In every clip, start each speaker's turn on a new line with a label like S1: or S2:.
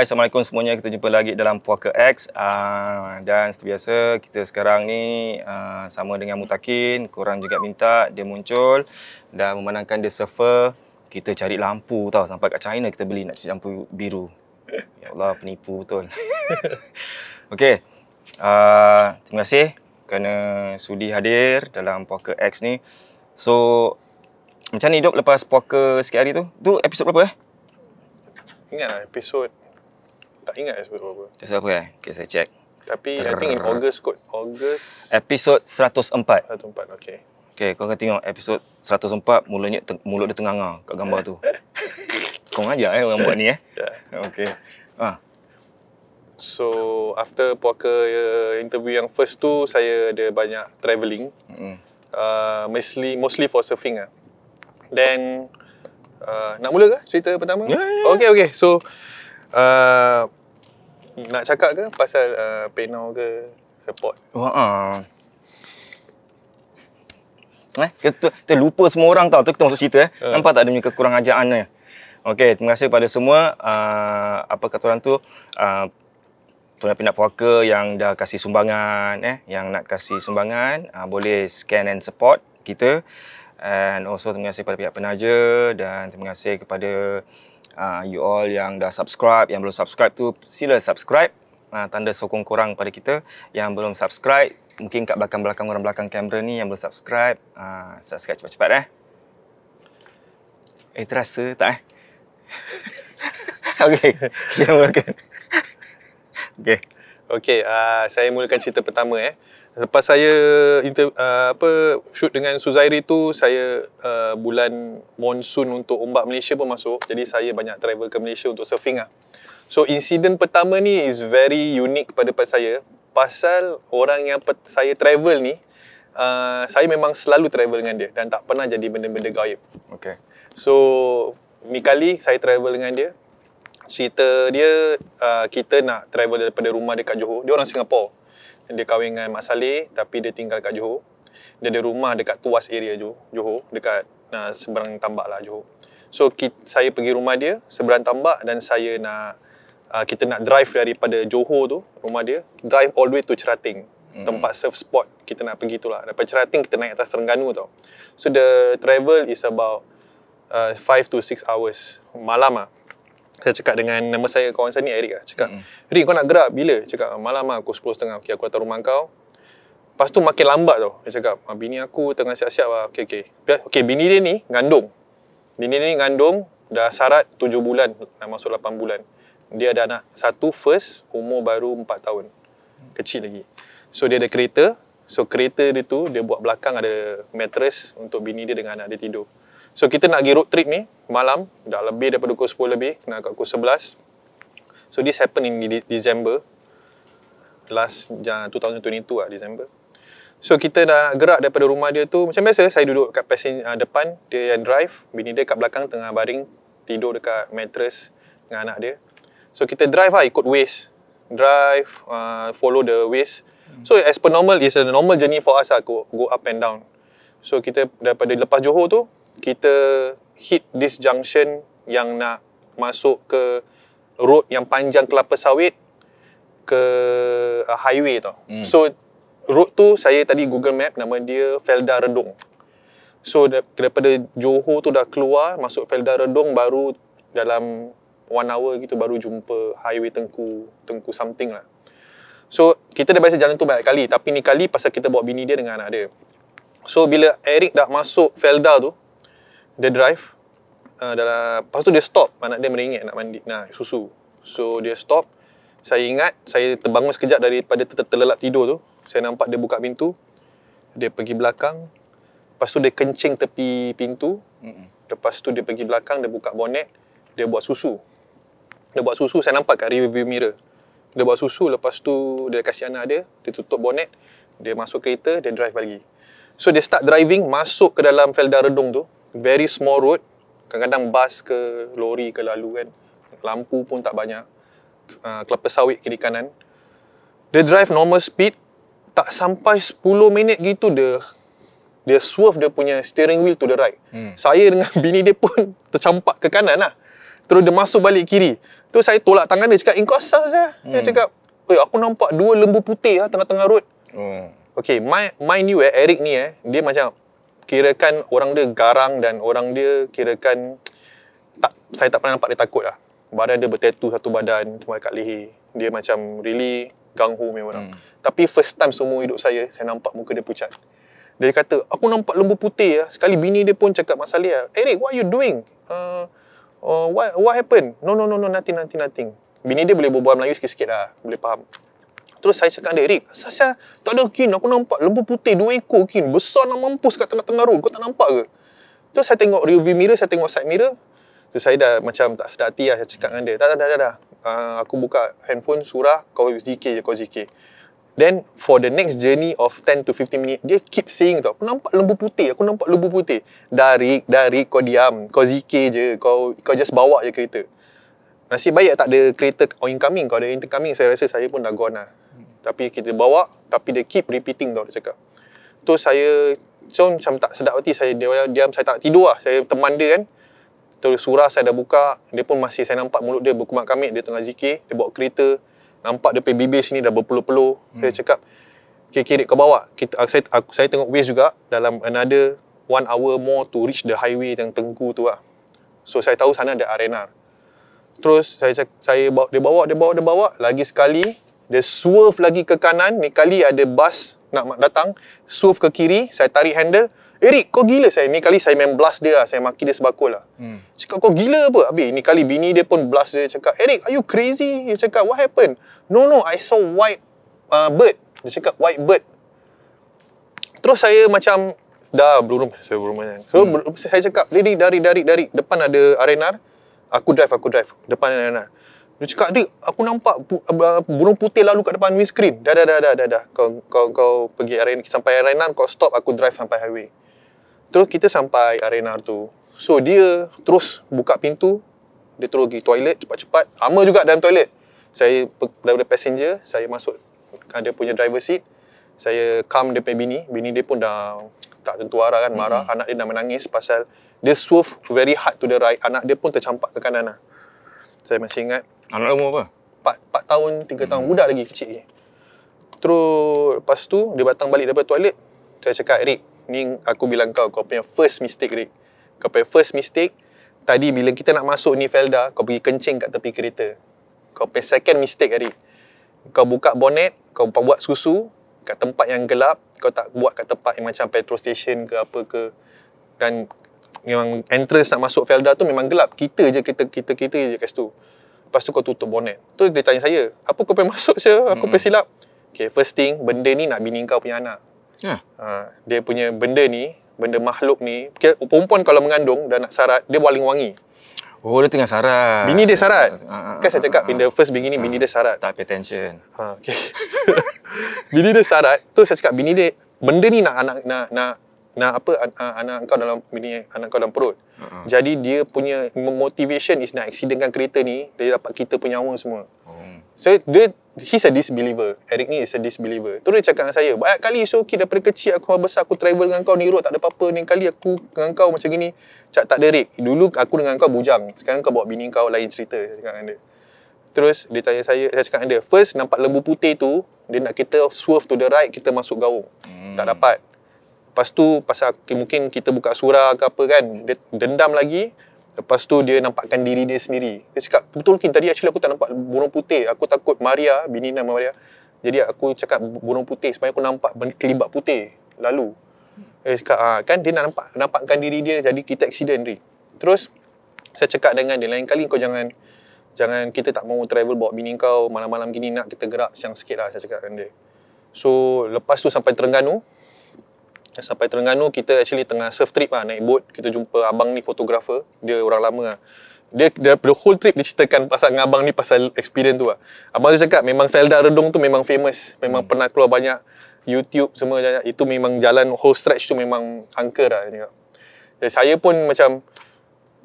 S1: Hai, Assalamualaikum semuanya. Kita jumpa lagi dalam Puaka X. Uh, dan seperti biasa, kita sekarang ni uh, sama dengan Mutakin. Korang juga minta dia muncul dan memandangkan dia surfer. Kita cari lampu tau. Sampai kat China kita beli nak cari lampu biru. Ya Allah, penipu betul. Okey. Ah, terima kasih kerana sudi hadir dalam Puaka X ni. So, macam ni hidup lepas Puaka sekali hari tu? Tu episod berapa eh?
S2: Ingat lah, episod tak ingat episode apa.
S1: Episode apa eh? Okay, saya check.
S2: Tapi Rrr. I think in August kot. August.
S1: Episode 104.
S2: 104, okay.
S1: Okay, kau akan tengok episode 104 mulanya te- mulut dia tengah ngah kat gambar tu. kau ngajar eh orang buat ni eh. Yeah. Okay. Ha. Ah.
S2: So, after puaka uh, interview yang first tu, saya ada banyak travelling. Mm. Uh, mostly, mostly for surfing ah. Then, uh, nak mula ke cerita pertama? yeah, yeah. Ya. Okay, okay. So, uh, nak cakap ke pasal uh, penau ke support?
S1: Wah. Eh, kita, kita lupa semua orang tau. Tu kita masuk cerita eh. Uh. Nampak tak ada punya kekurang ajaan ni. Okay, terima kasih kepada semua uh, apa kata orang tu uh, tuan pindah puaka yang dah kasih sumbangan eh, yang nak kasih sumbangan uh, boleh scan and support kita and also terima kasih kepada pihak penaja dan terima kasih kepada uh, you all yang dah subscribe, yang belum subscribe tu sila subscribe. Uh, tanda sokong korang pada kita yang belum subscribe. Mungkin kat belakang-belakang orang belakang kamera ni yang belum subscribe, uh, subscribe cepat-cepat eh. Eh terasa tak eh? Okey, kita mulakan.
S2: Okey. Okey, uh, saya mulakan cerita pertama eh. Lepas saya inter, uh, apa shoot dengan Suzairi tu saya uh, bulan monsun untuk ombak Malaysia pun masuk. Jadi saya banyak travel ke Malaysia untuk surfing lah. So insiden pertama ni is very unique pada pas saya pasal orang yang pet- saya travel ni uh, saya memang selalu travel dengan dia dan tak pernah jadi benda-benda gaib. Okay. So ni kali saya travel dengan dia cerita dia uh, kita nak travel daripada rumah dekat Johor. Dia orang Singapura dia kahwin dengan Mak Saleh tapi dia tinggal kat Johor. Dia ada rumah dekat Tuas area tu, Johor, dekat uh, seberang Tambak lah Johor. So kita, saya pergi rumah dia seberang Tambak dan saya nak uh, kita nak drive daripada Johor tu, rumah dia, drive all the way to Cerating. hmm Tempat surf spot kita nak pergi tu lah. Daripada Cerating kita naik atas Terengganu tau. So the travel is about 5 uh, ah, to 6 hours malam ah saya cakap dengan nama saya kawan saya ni Eric lah. Cakap, mm Eric kau nak gerak bila? Cakap, malam lah aku 10.30. Okay, aku datang rumah kau. Lepas tu makin lambat tau. Dia cakap, ah, bini aku tengah siap-siap lah. Okay, okay. Okay, bini dia ni ngandung. Bini dia ni ngandung. Dah sarat 7 bulan. Dah masuk 8 bulan. Dia ada anak satu first. Umur baru 4 tahun. Kecil lagi. So, dia ada kereta. So, kereta dia tu, dia buat belakang ada mattress untuk bini dia dengan anak dia tidur. So kita nak pergi road trip ni malam dah lebih daripada pukul 10 lebih kena kat pukul 11. So this happen in December last 2022 lah December. So kita dah nak gerak daripada rumah dia tu macam biasa saya duduk kat pasien uh, ah, depan dia yang drive bini dia kat belakang tengah baring tidur dekat mattress dengan anak dia. So kita drive lah ikut ways drive uh, follow the ways. Hmm. So as per normal is a normal journey for us lah, go, go up and down. So kita daripada lepas Johor tu kita hit this junction yang nak masuk ke road yang panjang kelapa sawit ke uh, highway tau. Hmm. So road tu saya tadi Google Map nama dia Felda Redong. So daripada Johor tu dah keluar masuk Felda Redong baru dalam one hour gitu baru jumpa highway Tengku Tengku something lah. So kita dah biasa jalan tu banyak kali tapi ni kali pasal kita bawa bini dia dengan anak dia. So bila Eric dah masuk Felda tu dia drive uh, dalam lepas tu dia stop anak dia meringit nak mandi nah susu so dia stop saya ingat saya terbangun sekejap daripada terlelap tidur tu saya nampak dia buka pintu dia pergi belakang lepas tu dia kencing tepi pintu hmm lepas tu dia pergi belakang dia buka bonet dia buat susu dia buat susu saya nampak kat view mirror dia buat susu lepas tu dia kasi anak dia dia tutup bonet dia masuk kereta dia drive lagi So dia start driving masuk ke dalam Felda Redung tu very small road kadang-kadang bas ke lori ke lalu kan lampu pun tak banyak uh, kelapa sawit kiri kanan dia drive normal speed tak sampai 10 minit gitu dia dia swerve dia punya steering wheel to the right hmm. saya dengan bini dia pun tercampak ke kanan lah terus dia masuk balik kiri tu saya tolak tangan dia cakap inkosa saya hmm. dia cakap Oi, aku nampak dua lembu putih lah tengah-tengah road hmm. Okay, my, mind you eh, Eric ni eh, dia macam kirakan orang dia garang dan orang dia kirakan tak, saya tak pernah nampak dia takut lah. Badan dia bertatu satu badan cuma dekat leher. Dia macam really gang memang orang. Hmm. Tapi first time semua hidup saya saya nampak muka dia pucat. Dia kata, aku nampak lembu putih lah. Sekali bini dia pun cakap masa dia, Eric, what are you doing? Uh, uh, what, what happened? No, no, no, no, nothing, nothing, nothing. Bini dia boleh berbual Melayu sikit-sikit lah. Boleh faham. Terus saya cakap dia, Rick, Sasha, tak ada kin, aku nampak lembu putih dua ekor kin. Besar nak mampus kat tengah-tengah road, kau tak nampak ke? Terus saya tengok rear view mirror, saya tengok side mirror. Tu saya dah macam tak sedar hati lah, saya cakap dengan dia. Tak, tak, tak, tak, tak. aku buka handphone, surah, kau zikir je, kau zikir. Then, for the next journey of 10 to 15 minutes, dia keep saying tau, aku nampak lembu putih, aku nampak lembu putih. Dari, dari kau diam, kau zikir je, kau kau just bawa je kereta. Nasib baik tak ada kereta incoming, Kalau ada intercoming, saya rasa saya pun dah gone lah tapi kita bawa tapi dia keep repeating tau dia cakap tu saya so macam tak sedap hati saya dia diam saya tak nak tidur lah saya teman dia kan terus surah saya dah buka dia pun masih saya nampak mulut dia berkumat kami. dia tengah zikir dia bawa kereta nampak dia PBB sini dah berpeluh-peluh hmm. dia cakap kirik-kirik kau bawa kita, aku, saya, aku, saya tengok waste juga dalam another one hour more to reach the highway yang tengku tu lah so saya tahu sana ada arena terus saya saya bawa dia bawa dia bawa dia bawa lagi sekali dia swerve lagi ke kanan ni kali ada bus nak datang swerve ke kiri saya tarik handle Eric kau gila saya ni kali saya main blast dia lah saya maki dia sebakul lah hmm. cakap kau gila apa habis ni kali bini dia pun blast dia cakap Eric are you crazy dia cakap what happened no no I saw white uh, bird dia cakap white bird terus saya macam dah belum saya belum banyak so hmm. saya cakap Eric dari dari dari depan ada arena aku drive aku drive depan arena dia cakap, adik, aku nampak pu- uh, burung putih lalu kat depan windscreen. Dah, dah, dah, dah, dah, dah. Kau, kau, kau pergi arena. Sampai arena, kau stop, aku drive sampai highway. Terus kita sampai arena tu. So, dia terus buka pintu. Dia terus pergi toilet cepat-cepat. Lama juga dalam toilet. Saya daripada passenger, saya masuk. Kan, dia punya driver seat. Saya calm dia punya bini. Bini dia pun dah tak tentu arah kan, marah. Mm-hmm. Anak dia dah menangis pasal dia swerve very hard to the right. Anak dia pun tercampak ke kanan lah. Saya masih ingat. Anak lama apa? 4, 4 tahun, 3 tahun. Hmm. Budak lagi, kecil lagi. Terus, lepas tu, dia batang balik daripada toilet. Saya cakap, Rick, ni aku bilang kau, kau punya first mistake, Rick. Kau punya first mistake, tadi bila kita nak masuk ni, Felda, kau pergi kencing kat tepi kereta. Kau punya second mistake, Rick. Kau buka bonet, kau buat susu kat tempat yang gelap, kau tak buat kat tempat yang macam petrol station ke apa ke. Dan memang entrance nak masuk Felda tu memang gelap. Kita je, kita, kita, kita, kita je kat situ. Lepas tu kau tutup bonnet. Tu dia tanya saya, apa kau pengen masuk saya? Aku hmm. silap. Okay, first thing, benda ni nak bini kau punya anak. Yeah. Ha, dia punya benda ni, benda makhluk ni, perempuan kalau mengandung dan nak sarat, dia paling wangi.
S1: Oh, dia tengah sarat. Bini dia sarat. Ha,
S2: ah, ah, kan saya ah, cakap, bila first bini ni, bini dia sarat. Tak pay attention. Ha, okay. bini dia sarat, terus saya cakap, bini dia, benda ni nak anak, nak, nak, nak apa, anak, anak kau dalam, bini, anak kau dalam perut. Uh-huh. Jadi dia punya motivation is nak accidentkan kereta ni dia dapat kita punya nyawa semua. Oh. So dia he's a disbeliever. Eric ni is a disbeliever. Terus dia cakap dengan saya, banyak kali so kid daripada kecil aku besar aku travel dengan kau ni road tak ada apa-apa ni kali aku dengan kau macam gini. Cak tak ada Rick. Dulu aku dengan kau bujang. Sekarang kau bawa bini kau lain cerita cakap dengan dia. Terus dia tanya saya, saya cakap dengan dia, first nampak lembu putih tu, dia nak kita swerve to the right, kita masuk gaung. Hmm. Tak dapat. Lepas tu pasal mungkin kita buka surah ke apa kan, dia dendam lagi. Lepas tu dia nampakkan diri dia sendiri. Dia cakap, betul mungkin tadi actually aku tak nampak burung putih. Aku takut Maria, bini nama Maria. Jadi aku cakap burung putih supaya aku nampak kelibat putih lalu. Dia cakap, ha, kan dia nak nampak, nampakkan diri dia jadi kita accident ni. Terus saya cakap dengan dia, lain kali kau jangan jangan kita tak mau travel bawa bini kau malam-malam gini nak kita gerak siang sikit lah saya cakap dengan dia. So lepas tu sampai Terengganu, Ya, sampai Terengganu kita actually tengah surf trip lah naik boat kita jumpa abang ni fotografer dia orang lama lah dia daripada whole trip dia ceritakan pasal dengan abang ni pasal experience tu lah abang tu cakap memang Felda Redong tu memang famous memang hmm. pernah keluar banyak YouTube semua jalan, itu memang jalan whole stretch tu memang angker lah dia jadi eh, saya pun macam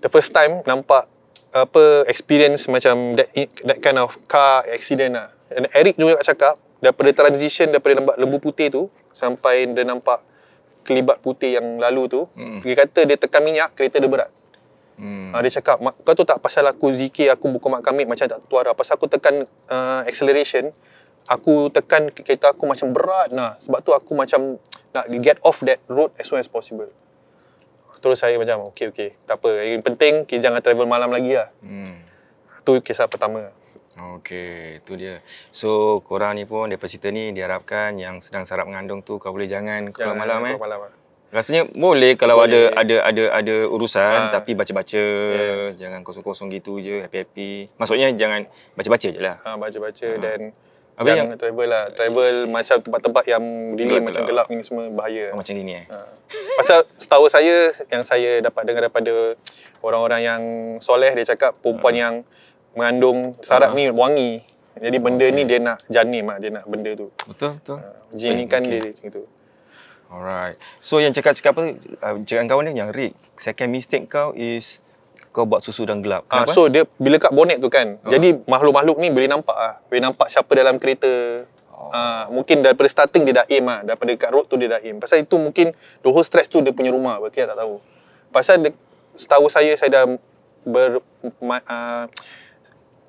S2: the first time nampak apa experience macam that, that kind of car accident lah and Eric juga cakap daripada transition daripada nampak lembu putih tu sampai dia nampak kelibat putih yang lalu tu hmm. dia kata dia tekan minyak kereta dia berat hmm. uh, dia cakap kau tu tak pasal aku zikir aku buka mak kami macam tak tuara pasal aku tekan uh, acceleration aku tekan kereta aku macam berat nah sebab tu aku macam nak get off that road as soon as possible terus saya macam okey okey tak apa yang penting kita jangan travel malam lagi lah hmm.
S1: tu kisah pertama Okey, tu dia. So, korang ni pun daripada cerita ni diharapkan yang sedang sarap mengandung tu kau boleh jangan keluar jangan malam eh. Malam. Ah. Rasanya boleh kalau boleh. ada ada ada ada urusan ha. tapi baca-baca yes. jangan kosong-kosong gitu je happy-happy. Maksudnya jangan baca-baca je lah.
S2: Ha, baca-baca ha. dan Habis yang, yang travel lah. Travel eh, macam tempat-tempat yang dingin macam gelap ni semua bahaya. Oh, macam ini eh. Ha. Pasal setahu saya yang saya dapat dengar daripada orang-orang yang soleh dia cakap perempuan ha. yang mengandung sarap ah. ni wangi. Jadi oh, benda ni dia nak janim lah, dia nak benda tu. Betul,
S1: betul. Uh, ah, jin ni kan dia macam tu. Alright. So yang cakap-cakap apa, uh, cakap kawan dia yang Rick, second mistake kau is kau buat susu dan gelap. Ah, so dia bila kat
S2: bonet tu kan, jadi makhluk-makhluk ni boleh nampak lah. Boleh nampak siapa dalam kereta. Uh, mungkin daripada starting dia dah aim lah. Daripada dekat road tu dia dah aim. Pasal itu mungkin the whole stretch tu dia punya rumah. Berarti tak tahu. Pasal de- setahu saya, saya dah ber... Uh,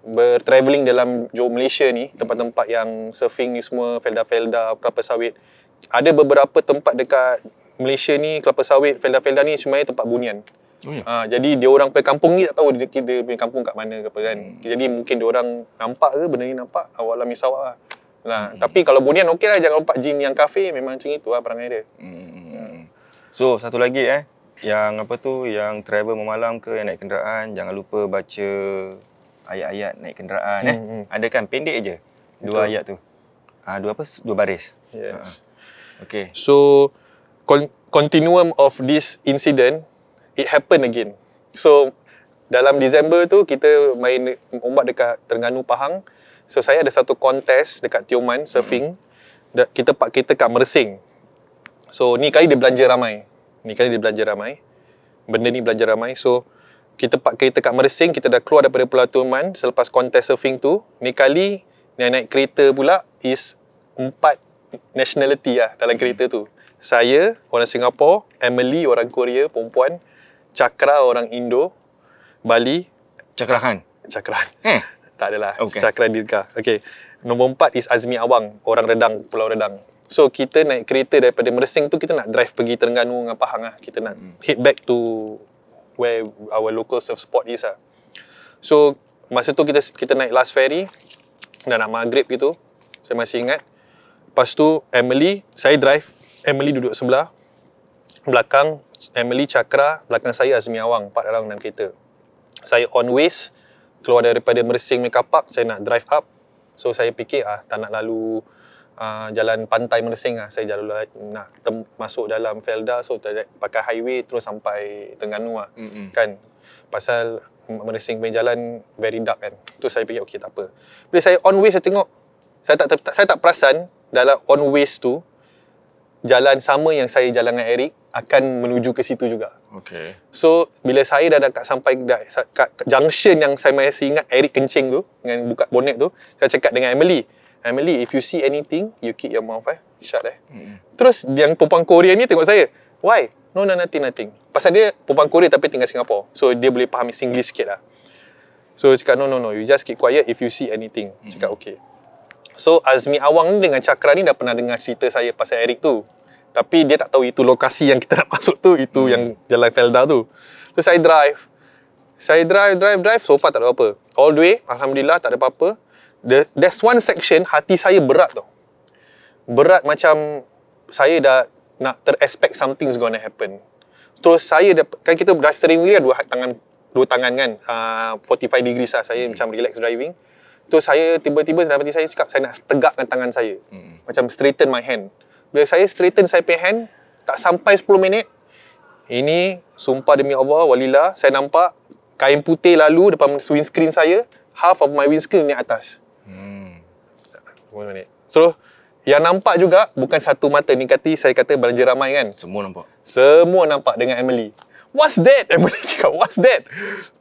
S2: bertraveling dalam Johor Malaysia ni, tempat-tempat yang surfing ni semua, felda-felda, kelapa sawit. Ada beberapa tempat dekat Malaysia ni, kelapa sawit, felda-felda ni semuanya tempat bunian. Oh, ya. ha, jadi dia orang pergi kampung ni tak tahu dia, dia punya kampung kat mana ke apa kan. Hmm. Jadi mungkin dia orang nampak ke benda ni nampak awal lah misawak lah. Nah, hmm. Tapi kalau bunian okey lah jangan lompat gym yang kafe memang macam itu lah perangai dia. Hmm, hmm, hmm,
S1: hmm. So satu lagi eh. Yang apa tu yang travel memalam ke yang naik kenderaan jangan lupa baca ayat-ayat naik kenderaan eh? hmm, eh. Hmm. Ada kan pendek je. Dua Betul. ayat tu. Ah ha, dua apa? Dua
S2: baris. Yes. Ha. Ah, ah. Okay. So con- continuum of this incident it happen again. So dalam Disember tu kita main ombak dekat Terengganu Pahang. So saya ada satu kontes dekat Tioman surfing. Hmm. Kita park kita kat Mersing. So ni kali dia belanja ramai. Ni kali dia belanja ramai. Benda ni belanja ramai. So kita park kereta kat Mersing, kita dah keluar daripada Pulau Tuman selepas kontes surfing tu. Ni kali, ni naik kereta pula is empat nationality lah dalam kereta tu. Saya, orang Singapura, Emily, orang Korea, perempuan, Chakra orang Indo, Bali. Cakra Khan? Cakra. Eh? Tak adalah. Okay. Chakra Dirka. Okay. Nombor empat is Azmi Awang, orang Redang, Pulau Redang. So, kita naik kereta daripada Mersing tu, kita nak drive pergi Terengganu dengan Pahang lah. Kita nak hmm. head back to where our local surf spot is lah. So masa tu kita kita naik last ferry dan nak maghrib gitu. Saya masih ingat. Lepas tu Emily, saya drive, Emily duduk sebelah. Belakang Emily Chakra, belakang saya Azmi Awang, empat orang dalam kereta. Saya on waste keluar daripada Mersing Mekapak, saya nak drive up. So saya fikir ah tak nak lalu uh, jalan pantai Mersing lah. Saya jalur nak masuk dalam Felda so pakai highway terus sampai Terengganu lah. Mm-hmm. Kan? Pasal Mersing punya jalan very dark kan. Tu saya fikir okey tak apa. Bila saya on way saya tengok saya tak, tak saya tak perasan dalam on way tu jalan sama yang saya jalan dengan Eric akan menuju ke situ juga. Okay. So, bila saya dah dekat sampai dah, kat junction yang saya masih ingat Eric kencing tu dengan buka bonnet tu, saya cakap dengan Emily, Emily, if you see anything, you keep your mouth eh. Shut eh. Mm. Terus, yang perempuan Korea ni tengok saya. Why? No, no, nothing, nothing. Pasal dia perempuan Korea tapi tinggal Singapore. So, dia boleh faham English sikit lah. So, cakap, no, no, no. You just keep quiet if you see anything. Mm. Cakap, okay. So, Azmi Awang ni dengan Cakra ni dah pernah dengar cerita saya pasal Eric tu. Tapi dia tak tahu itu lokasi yang kita nak masuk tu. Itu mm. yang jalan Felda tu. Terus saya drive. Saya drive, drive, drive. So far tak ada apa-apa. All the way, Alhamdulillah tak ada apa-apa the, there's one section hati saya berat tau. Berat macam saya dah nak terexpect something is gonna happen. Terus saya dah, kan kita drive steering wheel kan, dua tangan dua tangan kan uh, ah, 45 degrees lah saya hmm. macam relax driving. Terus saya tiba-tiba dalam hati saya cakap saya nak tegakkan tangan saya. Hmm. Macam straighten my hand. Bila saya straighten saya punya hand tak sampai 10 minit ini sumpah demi Allah walillah saya nampak kain putih lalu depan windscreen saya half of my windscreen ni atas. Hmm. Semua naik. So, yang nampak juga bukan satu mata ni kata saya kata belanja ramai kan? Semua nampak. Semua nampak dengan Emily. What's that? Emily cakap, what's that?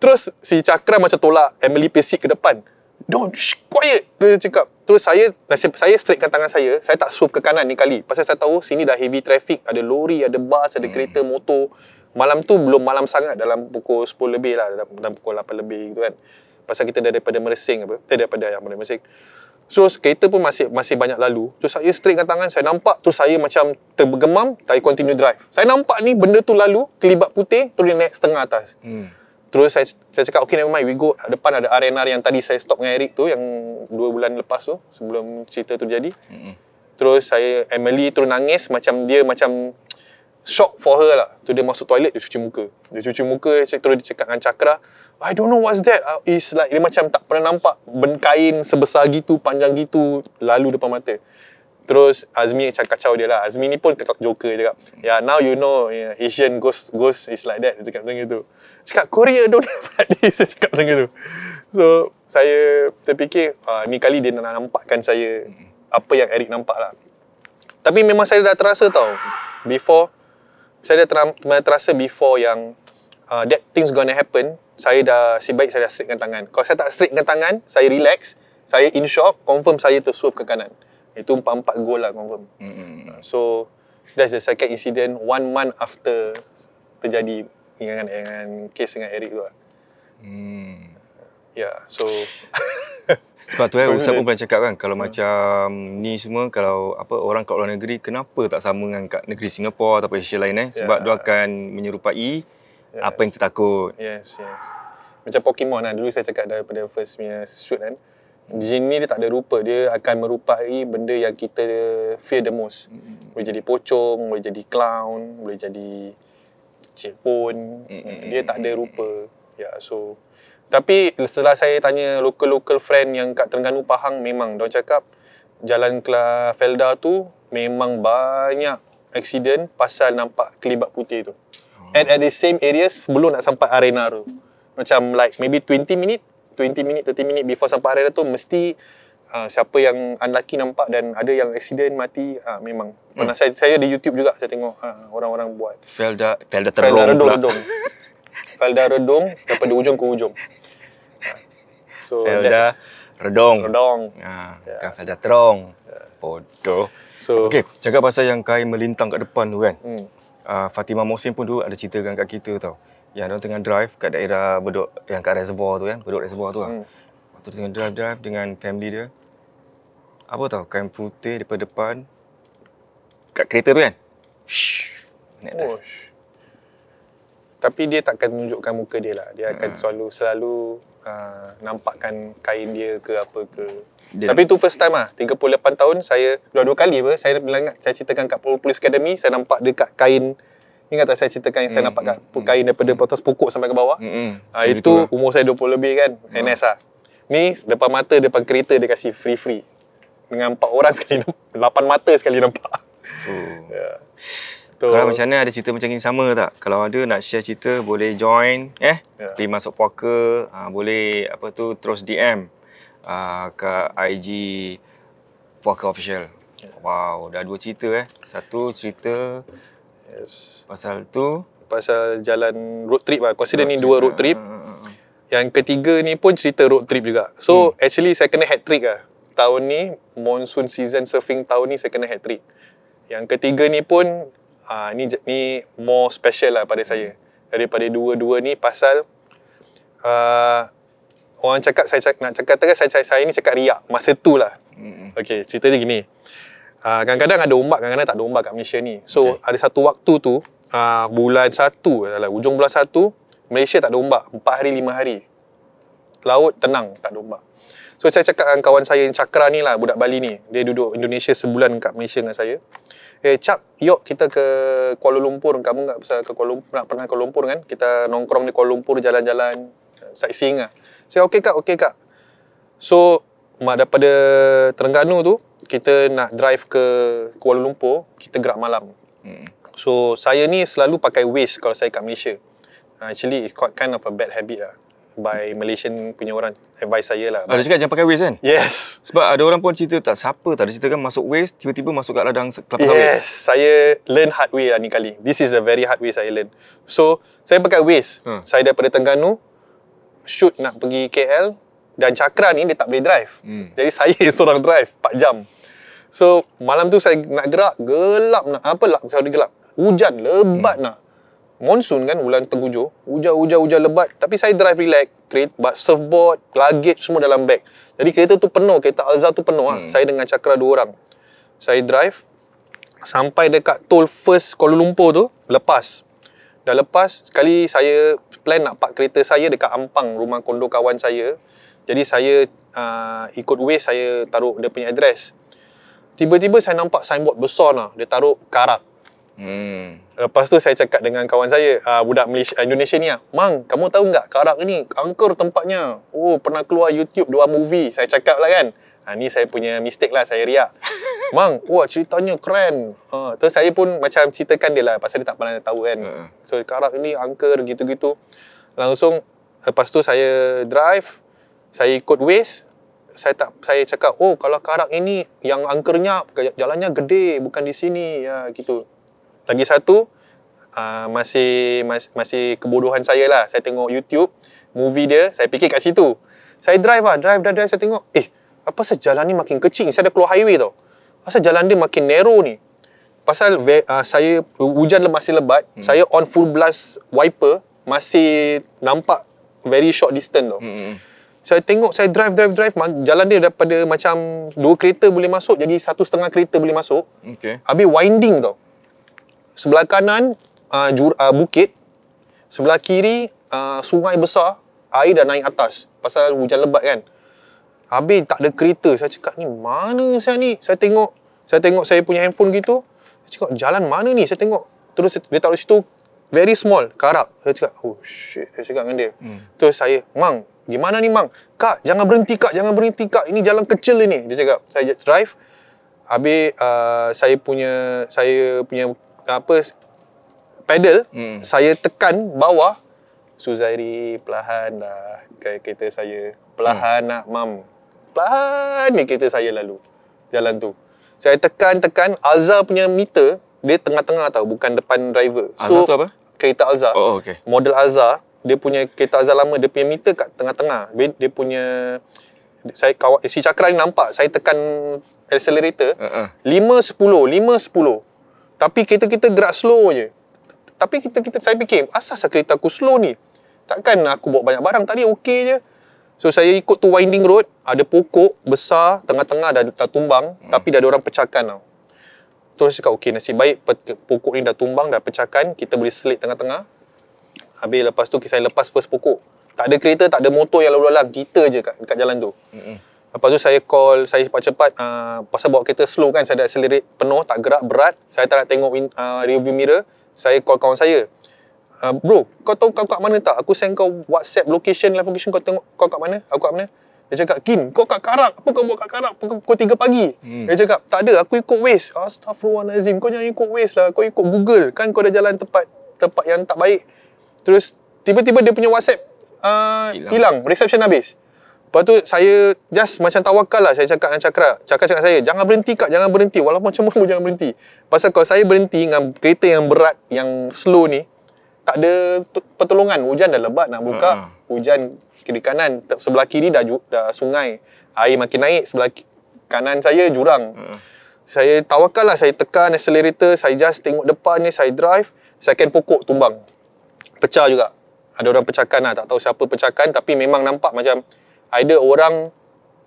S2: Terus si Chakra macam tolak Emily pesik ke depan. Don't, shh, quiet. Dia cakap. Terus saya, nasib saya straightkan tangan saya. Saya tak swerve ke kanan ni kali. Pasal saya tahu sini dah heavy traffic. Ada lori, ada bas, ada hmm. kereta, motor. Malam tu belum malam sangat dalam pukul 10 lebih lah. Dalam, dalam pukul 8 lebih gitu kan pasal kita dah daripada meresing apa kita daripada yang meresing so kereta pun masih masih banyak lalu so saya straight kan tangan saya nampak tu saya macam tergemam tak continue drive saya nampak ni benda tu lalu kelibat putih terus naik setengah atas hmm. Terus saya, saya cakap, okay, never mind, we go. Depan ada arena yang tadi saya stop dengan Eric tu, yang dua bulan lepas tu, sebelum cerita tu jadi. hmm Terus saya, Emily terus nangis, macam dia macam shock for her lah. Tu dia masuk toilet, dia cuci muka. Dia cuci muka, terus dicekak cakap dengan Cakra, I don't know what's that. Uh, it's like dia macam tak pernah nampak kain sebesar gitu, panjang gitu lalu depan mata. Terus Azmi macam kacau dia lah. Azmi ni pun cakap joker je cakap. yeah, now you know yeah, Asian ghost ghost is like that. Dia cakap macam gitu. Cakap Korea don't have like this. Dia cakap macam gitu. So, saya terfikir uh, ni kali dia nak nampakkan saya apa yang Eric nampak lah. Tapi memang saya dah terasa tau. Before, saya dah terasa before yang uh, that thing's gonna happen, saya dah si baik saya dah straightkan tangan. Kalau saya tak straightkan tangan, saya relax, saya in shock, confirm saya terswerve ke kanan. Itu empat-empat gol lah confirm.
S1: Mm-hmm.
S2: So, that's the second incident one month after terjadi dengan, dengan case dengan Eric tu lah. Mm. Yeah, so...
S1: Sebab tu eh, Ustaz pun pernah cakap kan, kalau yeah. Hmm. macam ni semua, kalau apa orang kat luar negeri, kenapa tak sama dengan kat negeri Singapura atau Malaysia lain eh? Ya. Sebab yeah. dia akan menyerupai yes. apa yang kita takut.
S2: Yes, yes. Macam Pokemon lah. Dulu saya cakap daripada first punya shoot kan. Jin ni dia tak ada rupa. Dia akan merupai benda yang kita fear the most. Boleh jadi pocong, boleh jadi clown, boleh jadi cepon. Mm. Dia tak ada rupa. Ya, yeah, so. Tapi setelah saya tanya local-local friend yang kat Terengganu, Pahang, memang dia cakap jalan ke Felda tu memang banyak accident pasal nampak kelibat putih tu. Mm. And at the same areas Sebelum nak sampai arena tu Macam like Maybe 20 minit 20 minit 30 minit Before sampai arena tu Mesti uh, Siapa yang Unlucky nampak Dan ada yang accident Mati uh, Memang hmm. Pernah saya, saya di YouTube juga Saya tengok uh, Orang-orang buat
S1: Felda Felda terlalu Felda redong, redung.
S2: Felda redung Daripada ujung ke ujung
S1: so, Felda Redong. Redong. Ha, ah, yeah. Kafel Datrong. Yeah. Bodoh. So, okay, cakap pasal yang kain melintang kat depan tu kan. Hmm uh, ah, Fatima Mohsin pun dulu ada cerita kat kita tau. Yang dia tengah drive kat daerah Bedok yang kat reservoir tu kan, Bedok reservoir tu lah. Hmm. Waktu tengah drive drive dengan family dia. Apa tau, kain putih daripada depan kat kereta tu kan. Shhh,
S2: Oh, Tapi dia takkan tunjukkan muka dia lah. Dia akan hmm. selalu selalu uh, nampakkan kain dia ke apa ke dia Tapi tu first time lah 38 tahun Saya Dua-dua kali apa Saya bilang Saya ceritakan kat polis Academy Saya nampak dekat kain Ingat tak saya ceritakan Yang mm, saya hmm, nampak hmm, kat mm, Kain mm, daripada mm, atas pokok Sampai ke bawah mm, ha, Itu itulah. umur saya 20 lebih kan mm. NS lah Ni depan mata Depan kereta Dia kasih free-free Dengan 4 orang sekali Lapan mata sekali nampak
S1: Oh. Ya. Kalau macam mana ada cerita macam ni sama tak? Kalau ada nak share cerita boleh join eh. Ya. Pergi masuk puaka, ha, boleh apa tu terus DM uh, ke IG Puaka Official. Wow,
S2: dah dua cerita eh. Satu cerita yes. pasal tu. Pasal jalan road trip lah. Consider ni dua eh. road trip. Hmm, hmm, hmm. Yang ketiga ni pun cerita road trip juga. So hmm. actually saya kena hat trick lah. Tahun ni, monsoon season surfing tahun ni saya kena hat trick. Yang ketiga ni pun, uh, ni, ni more special lah pada saya. Daripada dua-dua ni pasal uh, orang cakap saya cakap, nak cakap tengah saya, saya, saya ni cakap riak masa tu lah hmm. okay, cerita dia gini uh, kadang-kadang ada ombak kadang-kadang tak ada ombak kat Malaysia ni so okay. ada satu waktu tu uh, bulan satu lah, ujung bulan satu Malaysia tak ada ombak 4 hari 5 hari laut tenang tak ada ombak so saya cakap dengan kawan saya yang cakra ni lah budak Bali ni dia duduk Indonesia sebulan kat Malaysia dengan saya Eh, Cap, yuk kita ke Kuala Lumpur. Kamu nggak pernah ke Kuala Lumpur kan? Kita nongkrong di Kuala Lumpur, jalan-jalan, sightseeing lah. Saya okey kak, okey kak. So, mak daripada Terengganu tu, kita nak drive ke Kuala Lumpur, kita gerak malam. Hmm. So, saya ni selalu pakai waist kalau saya kat Malaysia. Actually, it's quite kind of a bad habit lah. By Malaysian punya orang Advice saya lah Ada ah,
S1: cakap jangan pakai waste kan Yes Sebab ada orang pun cerita tak Siapa tak ada cerita kan Masuk waste Tiba-tiba masuk
S2: kat ladang kelapa sawit Yes Saya learn hard way lah ni kali This is the very hard way saya learn So Saya pakai waste hmm. Saya daripada Tengganu shoot nak pergi KL dan Cakra ni dia tak boleh drive. Hmm. Jadi saya seorang drive 4 jam. So malam tu saya nak gerak gelap nak apa lah kalau gelap. Hujan lebat hmm. nak. Monsun kan bulan tengguju, hujan-hujan-hujan lebat tapi saya drive relax, treat but surfboard, luggage semua dalam bag. Jadi kereta tu penuh, kereta Alza tu penuh ah. hmm. ah. Saya dengan Cakra dua orang. Saya drive sampai dekat tol first Kuala Lumpur tu lepas. Dah lepas, sekali saya plan nak park kereta saya dekat Ampang, rumah kondo kawan saya. Jadi saya uh, ikut way saya taruh dia punya address. Tiba-tiba saya nampak signboard besar lah. Dia taruh karak. Hmm. Lepas tu saya cakap dengan kawan saya, uh, budak Malaysia, Indonesia ni lah. Mang, kamu tahu enggak karak ni? Angker tempatnya. Oh, pernah keluar YouTube dua movie. Saya cakap lah kan. Ha, ni saya punya mistake lah, saya riak. Mang, wah ceritanya keren. Ha, terus saya pun macam ceritakan dia lah pasal dia tak pernah tahu kan. Uh-huh. So karak ni angker gitu-gitu. Langsung lepas tu saya drive, saya ikut Waze, saya tak saya cakap, "Oh, kalau karak ini yang angkernya jalannya gede, bukan di sini." Ya, gitu. Lagi satu, uh, masih mas, masih kebodohan saya lah. Saya tengok YouTube movie dia, saya fikir kat situ. Saya drive lah, drive dah drive, drive saya tengok, "Eh, apa sejalan ni makin kecil? Saya dah keluar highway tau." Pasal jalan dia makin narrow ni. Pasal uh, saya hujan le masih lebat, hmm. saya on full blast wiper masih nampak very short distance tau. Hmm. hmm, hmm. Saya tengok saya drive drive drive jalan dia daripada macam dua kereta boleh masuk jadi satu setengah kereta boleh masuk. Okey. Habis winding tau. Sebelah kanan uh, jur, uh, bukit, sebelah kiri uh, sungai besar, air dah naik atas pasal hujan lebat kan. Habis tak ada kereta. Saya cakap, ni mana saya ni? Saya tengok. Saya tengok saya punya handphone gitu. Saya cakap, jalan mana ni? Saya tengok. Terus dia taruh situ. Very small. Karap. Saya cakap, oh shit. Saya cakap dengan dia. Hmm. Terus saya, mang. Gimana ni mang? Kak, jangan berhenti kak. Jangan berhenti kak. Ini jalan kecil ni. Dia cakap, saya drive. Habis uh, saya punya, saya punya apa, pedal. Hmm. Saya tekan bawah. Suzairi, perlahan lah. Kereta saya. Perlahan hmm. nak mam pelan ni kereta saya lalu jalan tu saya tekan tekan Alza punya meter dia tengah-tengah tau bukan depan driver Azza so, tu apa kereta Alza oh, oh, okay. model Alza dia punya kereta Alza lama dia punya meter kat tengah-tengah dia punya saya kawal si Cakra ni nampak saya tekan accelerator uh-uh. 5.10 5.10 tapi kereta kita gerak slow je tapi kita kita saya fikir asas kereta aku slow ni takkan aku bawa banyak barang tadi okey je So saya ikut tu winding road, ada pokok besar, tengah-tengah dah, dah tumbang, hmm. tapi dah ada orang pecahkan tau. Terus cakap, okey nasib baik pokok ni dah tumbang, dah pecahkan, kita boleh selit tengah-tengah. Habis lepas tu saya lepas first pokok. Tak ada kereta, tak ada motor yang lalu-lalang, kita je kat, dekat jalan tu. Hmm. Lepas tu saya call, saya cepat-cepat, uh, pasal bawa kereta slow kan, saya dah accelerate penuh, tak gerak, berat. Saya tak nak tengok uh, ah, rear view mirror, saya call kawan saya uh, bro kau tahu kau kat mana tak aku send kau whatsapp location live location kau tengok kau kat mana aku kat mana dia cakap Kim kau kat Karak apa kau buat kat Karak pukul 3 pagi hmm. dia cakap tak ada aku ikut Waze Astaghfirullahalazim kau jangan ikut Waze lah kau ikut Google kan kau dah jalan tempat tempat yang tak baik terus tiba-tiba dia punya whatsapp uh, hilang. hilang reception habis lepas tu saya just macam tawakal lah saya cakap dengan Cakra Cakra cakap saya jangan berhenti kak jangan berhenti walaupun macam mana jangan berhenti pasal kalau saya berhenti dengan kereta yang berat yang slow ni ada pertolongan hujan dah lebat nak buka uh, uh. hujan kiri kanan sebelah kiri dah dah sungai air makin naik sebelah kanan saya jurang uh. saya tawakal lah saya tekan accelerator saya just tengok depan ni saya drive saya second pokok tumbang pecah juga ada orang pecahkan lah tak tahu siapa pecahkan tapi memang nampak macam ada orang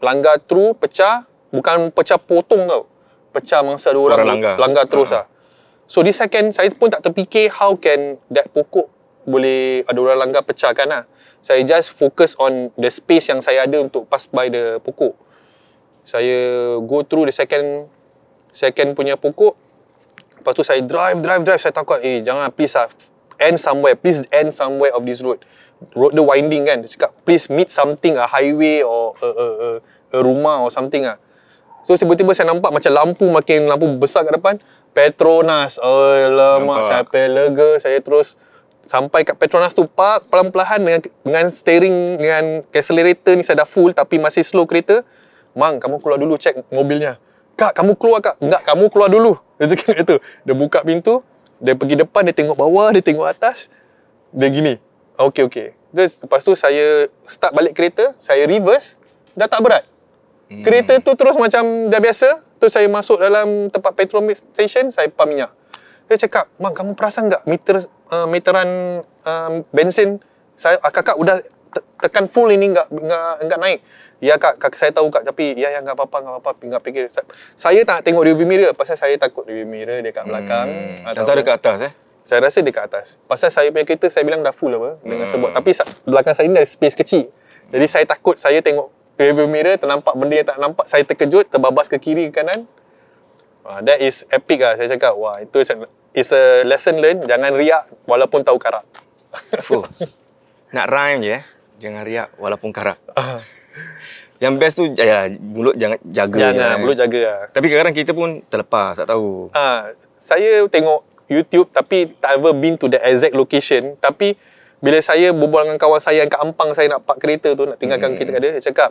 S2: langgar true pecah bukan pecah potong tau pecah mangsa dua orang, orang langgar. langgar terus uh. lah So this second saya pun tak terfikir how can that pokok boleh ada orang langgar pecahkan lah. Saya just focus on the space yang saya ada untuk pass by the pokok. Saya go through the second second punya pokok. Lepas tu saya drive, drive, drive. Saya takut, eh jangan please lah. End somewhere. Please end somewhere of this road. Road the winding kan. Dia cakap, please meet something a Highway or a, a, a, a rumah or something lah. So tiba-tiba saya nampak macam lampu makin lampu besar kat depan. Petronas. Oh, lemak sampai lega saya terus sampai kat Petronas tu park perlahan-lahan dengan dengan steering dengan accelerator ni saya dah full tapi masih slow kereta. Mang, kamu keluar dulu cek mobilnya. Kak, kamu keluar kak. Enggak, kamu keluar dulu. Dia cakap itu. Dia buka pintu, dia pergi depan, dia tengok bawah, dia tengok atas. Dia gini. Okey, okey. Terus lepas tu saya start balik kereta, saya reverse, dah tak berat. Hmm. Kereta tu terus macam dah biasa, Terus saya masuk dalam tempat petrol station, saya pump minyak. Saya cakap, Mak, kamu perasan tak meter, uh, meteran uh, bensin? Saya, ah, kakak sudah te- tekan full ini, enggak, enggak, enggak naik. Ya kak, kak, saya tahu kak tapi ya ya enggak apa-apa enggak apa-apa enggak fikir. Saya, tak tengok rearview mirror pasal saya takut rearview mirror dia kat hmm. belakang. Hmm. ada dekat atas eh. Saya rasa dia dekat atas. Pasal saya punya kereta saya bilang dah full apa hmm. dengan sebab tapi belakang saya ni ada space kecil. Jadi saya takut saya tengok rearview mirror ternampak benda yang tak nampak saya terkejut terbabas ke kiri ke kanan uh, that is epic lah saya cakap wah itu is a lesson learned jangan riak walaupun tahu karak
S1: Fuh. nak rhyme je eh? jangan riak walaupun karak yang best tu ya, mulut jangan jaga jangan, jangan. mulut jaga lah. tapi kadang-kadang kita pun terlepas tak
S2: tahu uh, saya tengok YouTube tapi tak ever been to the exact location tapi bila saya berbual dengan kawan saya yang kat Ampang saya nak park kereta tu nak tinggalkan hmm. kereta kat dia, saya cakap,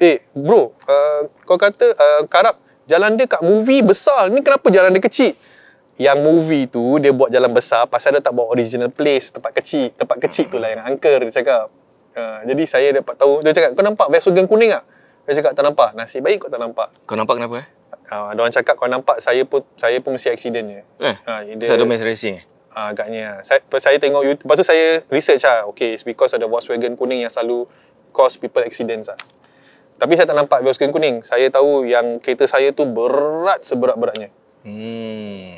S2: "Eh, bro, uh, kau kata uh, Karab jalan dia kat movie besar, ni kenapa jalan dia kecil?" Yang movie tu dia buat jalan besar pasal dia tak buat original place, tempat kecil. Tempat kecil tu lah yang angker dia cakap. Uh, jadi saya dapat tahu dia cakap, "Kau nampak Volkswagen kuning tak? Saya cakap, "Tak nampak. Nasib baik kau tak nampak."
S1: Kau nampak kenapa eh?
S2: Uh, ah, ada orang cakap kau nampak saya pun saya pun mesti accident je. Eh, uh, dia, saya domain racing eh? uh, agaknya. Saya, saya tengok YouTube. Lepas tu saya research lah. Okay, it's because of the Volkswagen kuning yang selalu cause people accidents lah. Tapi saya tak nampak Volkswagen kuning. Saya tahu yang kereta saya tu berat seberat-beratnya.
S1: Hmm.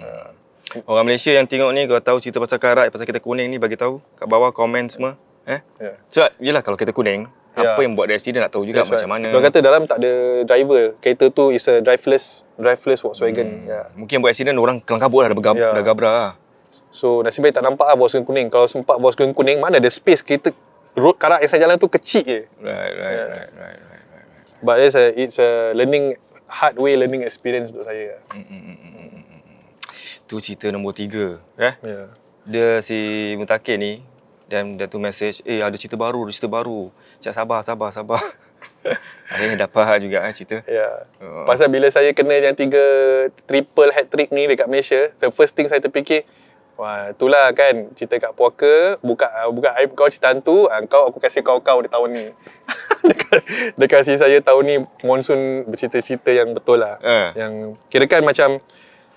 S1: Orang Malaysia yang tengok ni kalau tahu cerita pasal karat, pasal kereta kuning ni bagi tahu kat bawah komen semua. Eh? Yeah. So, yelah kalau kereta kuning, ya. apa yang buat dia accident nak tahu juga That's macam right. mana. Dia kata
S2: dalam tak ada driver. Kereta tu is a driveless, driveless Volkswagen. Hmm. Yeah. Mungkin buat accident orang kelang kabut lah, dah, ya. dah, gab- yeah. lah. So nasib baik tak nampak lah bawah skrin kuning. Kalau sempat bawah skrin kuning, mana ada space kereta road karak yang saya jalan tu kecil je. Right, right, right, right, right, right, right. But it's a, it's a learning, hard way learning experience untuk saya. Mm, mm, mm, mm, mm
S1: Tu cerita nombor tiga. Eh? Yeah. Dia si Mutakin ni, dan dia tu message, eh ada cerita baru, ada cerita baru. Cak sabar, sabar, sabar. Akhirnya dapat juga kan cerita.
S2: Ya. Yeah. Oh. Pasal bila saya kena yang tiga triple hat trick ni dekat Malaysia, the so first thing saya terfikir, Wah, itulah kan cerita kat puaka, buka uh, buka aib kau cerita hantu, ah, kau aku kasih kau kau di tahun ni. dia, dia saya tahun ni monsun bercerita-cerita yang betul lah. Uh. Yang kan macam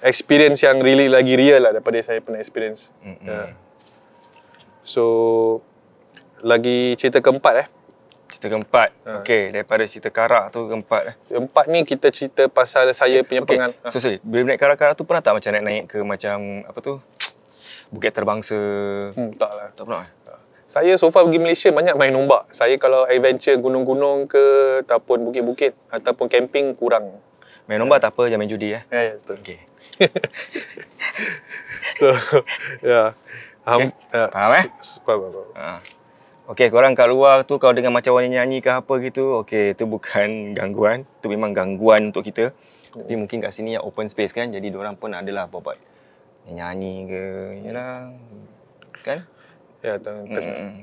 S2: experience yang really lagi real lah daripada saya pernah experience. Mm-hmm. Yeah. So lagi cerita keempat eh. Cerita keempat. Ha. Okey, daripada cerita
S1: karak tu keempat eh.
S2: Keempat ni kita cerita pasal saya punya okay. pengal. Okey, so, sorry.
S1: Bila naik karak-karak tu pernah tak macam naik-naik ke macam apa tu? Bukit Terbangsa. Hmm, tak lah. Tak pernah. Eh?
S2: Saya so far pergi Malaysia banyak main ombak. Saya kalau adventure gunung-gunung ke ataupun bukit-bukit ataupun camping kurang.
S1: Main ombak yeah. tak apa, jangan main judi eh.
S2: Ya, yeah, betul. Okay.
S1: so, ya. Yeah. Um, okay. uh, ya. Faham eh? Suka, suka, suka. Okay, korang kat luar tu kalau dengan macam orang nyanyi ke apa gitu, okay, itu bukan gangguan. tu memang gangguan untuk kita. Tapi hmm. mungkin kat sini yang open space kan, jadi orang pun adalah buat-buat yang nyanyi ke yalah kan ya tak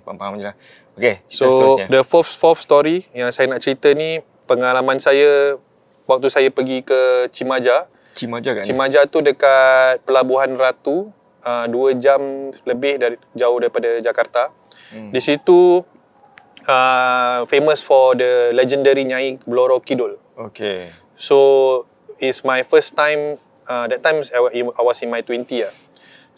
S2: faham je lah okey so seterusnya. the fourth fourth story yang saya nak cerita ni pengalaman saya waktu saya pergi ke Cimaja Cimaja kan Cimaja tu dekat pelabuhan Ratu 2 uh, ah, jam lebih dari jauh daripada Jakarta hmm. di situ Uh, famous for the legendary nyai Bloro Kidul. Okay. So, it's my first time Uh, that time I, I was in my 20 lah.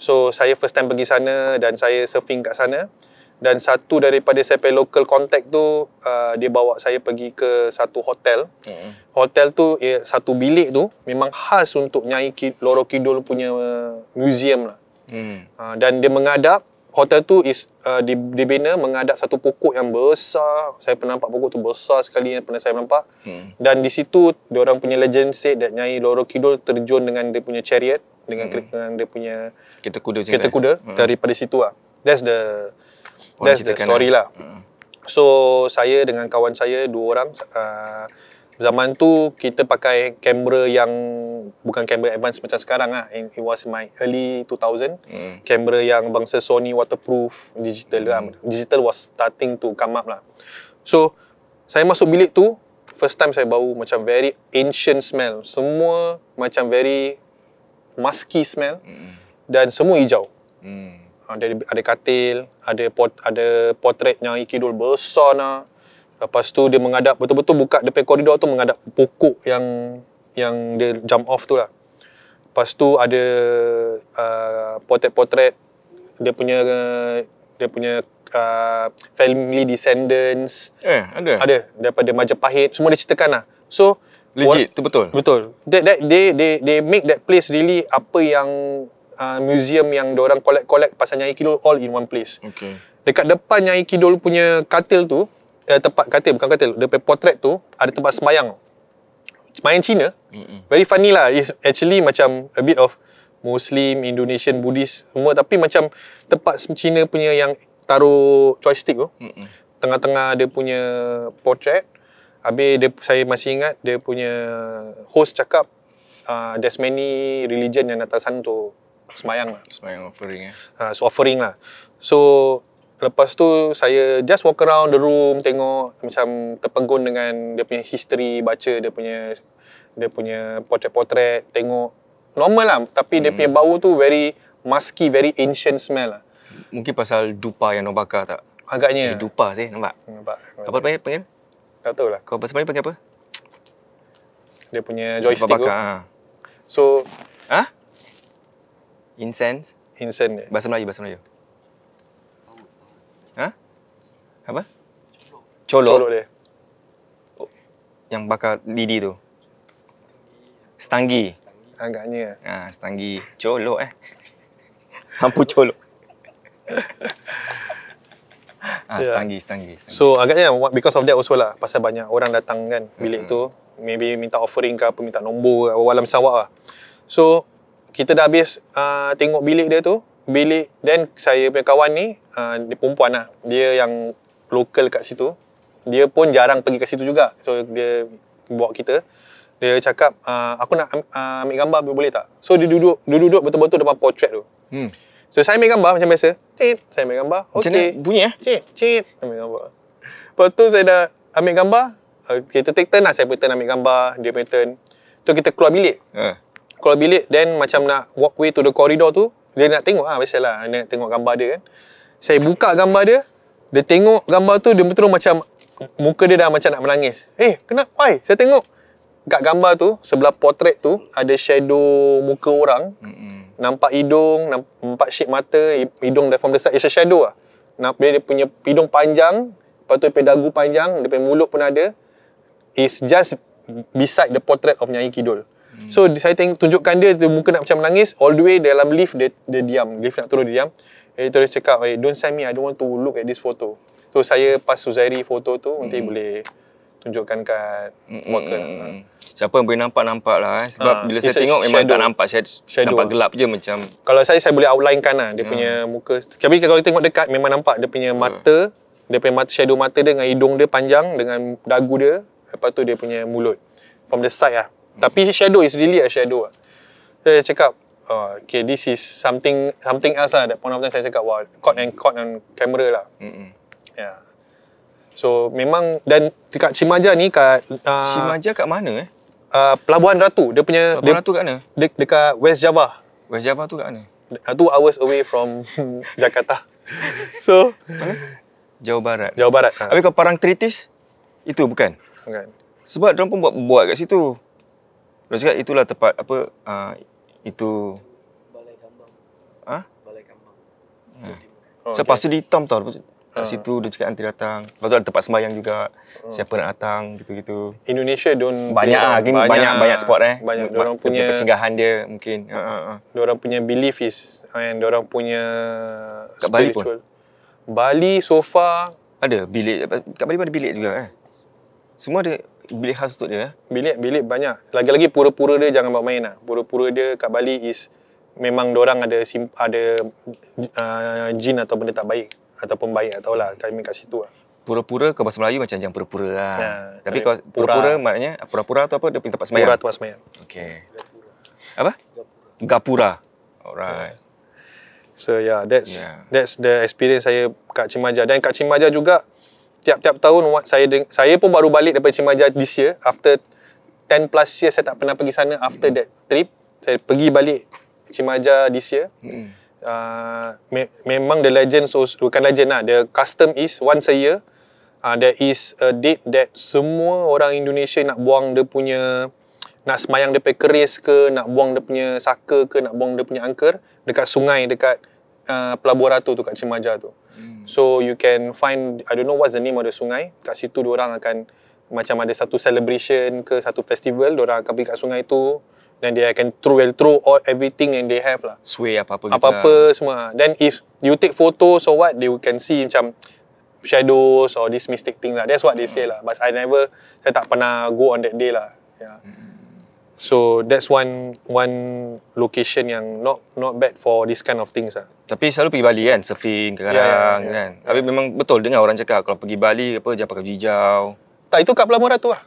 S2: So saya first time pergi sana dan saya surfing kat sana dan satu daripada saya pay local contact tu uh, dia bawa saya pergi ke satu hotel. Mm-hmm. Hotel tu ya, satu bilik tu memang khas untuk Nyai Kid, Loro Kidul punya uh, museum lah. Mm. Uh, dan dia mengadap hotel tu is uh, di, dibina menghadap satu pokok yang besar. Saya pernah nampak pokok tu besar sekali yang pernah saya nampak. Hmm. Dan di situ dia orang punya legend said that nyai Loro Kidul terjun dengan dia punya chariot dengan hmm. dengan dia punya kereta kuda kereta kuda hmm. daripada situ ah. That's the that's the story eh? lah. Hmm. So saya dengan kawan saya dua orang uh, zaman tu kita pakai kamera yang bukan kamera advance macam sekarang ah it was my early 2000 hmm. kamera yang bangsa Sony waterproof digital mm. lah hmm. digital was starting to come up lah so saya masuk bilik tu first time saya bau macam very ancient smell semua macam very musky smell mm. dan semua hijau mm. ada ada katil ada pot ada potret yang ikidul besar nah Lepas tu dia menghadap betul-betul buka depan koridor tu menghadap pokok yang yang dia jump off tu lah. Lepas tu ada uh, potret-potret dia punya uh, dia punya uh, family descendants. Eh, ada. Ada daripada Majapahit semua diceritakan lah. So legit tu betul. Betul. They, they they they make that place really apa yang uh, museum yang orang collect-collect pasal Nyai Kidul all in one place. Okay. Dekat depan Nyai Kidul punya katil tu, eh, tempat katil bukan katil dia portrait tu ada tempat semayang Semayang Cina Mm-mm. very funny lah is actually macam a bit of Muslim Indonesian Buddhist semua tapi macam tempat Cina punya yang taruh joystick tu Mm-mm. tengah-tengah dia punya portrait habis dia, saya masih ingat dia punya host cakap uh, there's many religion yang datang sana tu semayang lah semayang offering eh? uh, so offering lah so Lepas tu saya just walk around the room tengok macam terpegun dengan dia punya history, baca dia punya dia punya potret-potret, tengok normal lah tapi hmm. dia punya bau tu very musky, very ancient smell lah.
S1: Mungkin pasal dupa yang nak bakar tak? Agaknya. Eh, dupa sih, nampak?
S2: Hmm, nampak. Apa panggil? panggil? Tak tahu lah.
S1: Kau pasal panggil, panggil apa?
S2: Dia punya joystick tu. ha. So. Ha?
S1: Incense? Incense. Bahasa Melayu, bahasa Melayu. Ha? Apa? Colok. Colok dia. Oh. Yang bakar didi tu. stangi Agaknya. Ha,
S2: stanggi. Colok eh. hampu colok. ha, yeah. stanggi, stanggi, stanggi. So, agaknya because of that also lah. Pasal banyak orang datang kan bilik mm-hmm. tu. Maybe minta offering ke apa, minta nombor ke walam sawak lah. So, kita dah habis uh, tengok bilik dia tu bilik then saya punya kawan ni uh, dia perempuan lah dia yang local kat situ dia pun jarang pergi kat situ juga so dia bawa kita dia cakap uh, aku nak uh, ambil gambar boleh tak so dia duduk dia duduk betul-betul depan portrait tu hmm. so saya ambil gambar macam biasa cip saya ambil gambar macam okay. bunyi eh cip cip ambil gambar lepas tu saya dah ambil gambar kita take turn lah saya punya turn ambil gambar dia punya turn tu kita keluar bilik uh. keluar bilik then macam nak walkway to the corridor tu dia nak tengok lah Biasalah Nak tengok gambar dia kan Saya buka gambar dia Dia tengok gambar tu Dia betul macam Muka dia dah macam nak menangis Eh kenapa Why Saya tengok Kat gambar tu Sebelah portrait tu Ada shadow Muka orang mm-hmm. Nampak hidung nampak, Empat shape mata Hidung dari from the side It's shadow lah Bila dia punya Hidung panjang Lepas tu dia dagu panjang Dia punya mulut pun ada It's just Beside the portrait Of Nyai Kidul Hmm. So saya tengok tunjukkan dia, dia muka nak macam menangis all the way dalam lift dia, dia diam. Lift nak turun dia diam. Eh terus cakap, "Hey, eh, don't send me. I don't want to look at this photo." So saya pas Suzairi foto tu nanti hmm boleh tunjukkan kat mm-hmm. worker. Hmm, hmm, hmm
S1: Siapa yang boleh nampak nampak lah eh. sebab ha, bila saya tengok memang shadow. tak nampak saya shadow. nampak gelap je macam
S2: kalau saya saya boleh outline kan lah dia punya muka tapi kalau kita tengok dekat memang nampak dia punya mata ha. dia punya mata, shadow mata dia dengan hidung dia panjang dengan dagu dia lepas tu dia punya mulut from the side lah tapi shadow is really a shadow. So, ah. saya cakap, uh, okay, this is something something else lah. That point of time, saya cakap, wah, caught and caught on camera lah. Mm-hmm. Yeah. So, memang, dan dekat Cimaja ni, kat... Uh, Cimaja kat mana eh? Uh, Pelabuhan Ratu. Dia punya... Pelabuhan Ratu kat mana? De, dekat West Java. West Java tu kat mana? Uh, two hours away from Jakarta.
S1: so...
S2: Jawa Barat. Jawa Barat. Ha. Habis kat Parang
S1: Tritis? Itu bukan? Bukan. Sebab mereka pun buat, buat kat situ. Dia cakap itulah tempat apa uh, itu balai kambang. Ha? Balai kambang. Saya pasti di Tom tau. Ha. Kat situ dia cakap anti datang. Lepas tu ada tempat sembahyang juga. Oh. Siapa nak datang gitu-gitu.
S2: Indonesia don banyak ah banyak, banyak banyak spot eh. Banyak dia orang punya persinggahan dia mungkin. Ha ha. Dia ha. ha. orang punya belief is yang dia orang punya kat Bali pun. Bali sofa ada bilik kat Bali pun ada bilik juga eh. Semua ada bilik khas untuk dia. Bilik-bilik eh? banyak. Lagi-lagi pura-pura dia jangan buat main lah. Pura-pura dia kat Bali is memang orang ada sim, ada uh, jin atau benda tak baik. Ataupun baik atau lah. Kami kat situ lah.
S1: Pura-pura kalau bahasa Melayu macam jangan pura-pura lah. Ya, Tapi kalau pura-pura maknanya pura-pura
S2: atau apa dia pergi tempat semayang? Pura tempat semayang. Okay. Apa? Gapura. Gapura. Alright. So yeah, that's yeah. that's the experience saya kat Cimaja. Dan kat Cimaja juga, tiap-tiap tahun saya saya pun baru balik daripada Cimaja this year after 10 plus year saya tak pernah pergi sana after hmm. that trip saya pergi balik Cimaja this year hmm. uh, me- memang the legend so bukan legend lah the custom is once a year uh, there is a date that semua orang Indonesia nak buang dia punya nak semayang dia punya keris ke nak buang dia punya saka ke nak buang dia punya angker dekat sungai dekat uh, ah, pelabur ratu tu kat Cimaja tu Hmm. So you can find I don't know what's the name of the sungai. Kat situ orang akan macam ada satu celebration ke satu festival, orang akan pergi kat sungai tu then dia akan throw and throw all everything yang they have lah. Sway apa-apa gitu. Apa-apa lah. semua. Then if you take photo so what they can see macam shadows or this mystic thing lah. That's what they say lah. But I never saya tak pernah go on that day lah. Yeah. Mm-hmm. So that's one one location yang not not bad for this kind of things ah.
S1: Tapi selalu pergi Bali kan, surfing ya, ya, kadang-kadang yeah, yeah, kan?
S2: yeah. Tapi memang betul dengar orang cakap kalau pergi Bali apa jangan pakai hijau. Tak itu kat pelabuhan tu ah.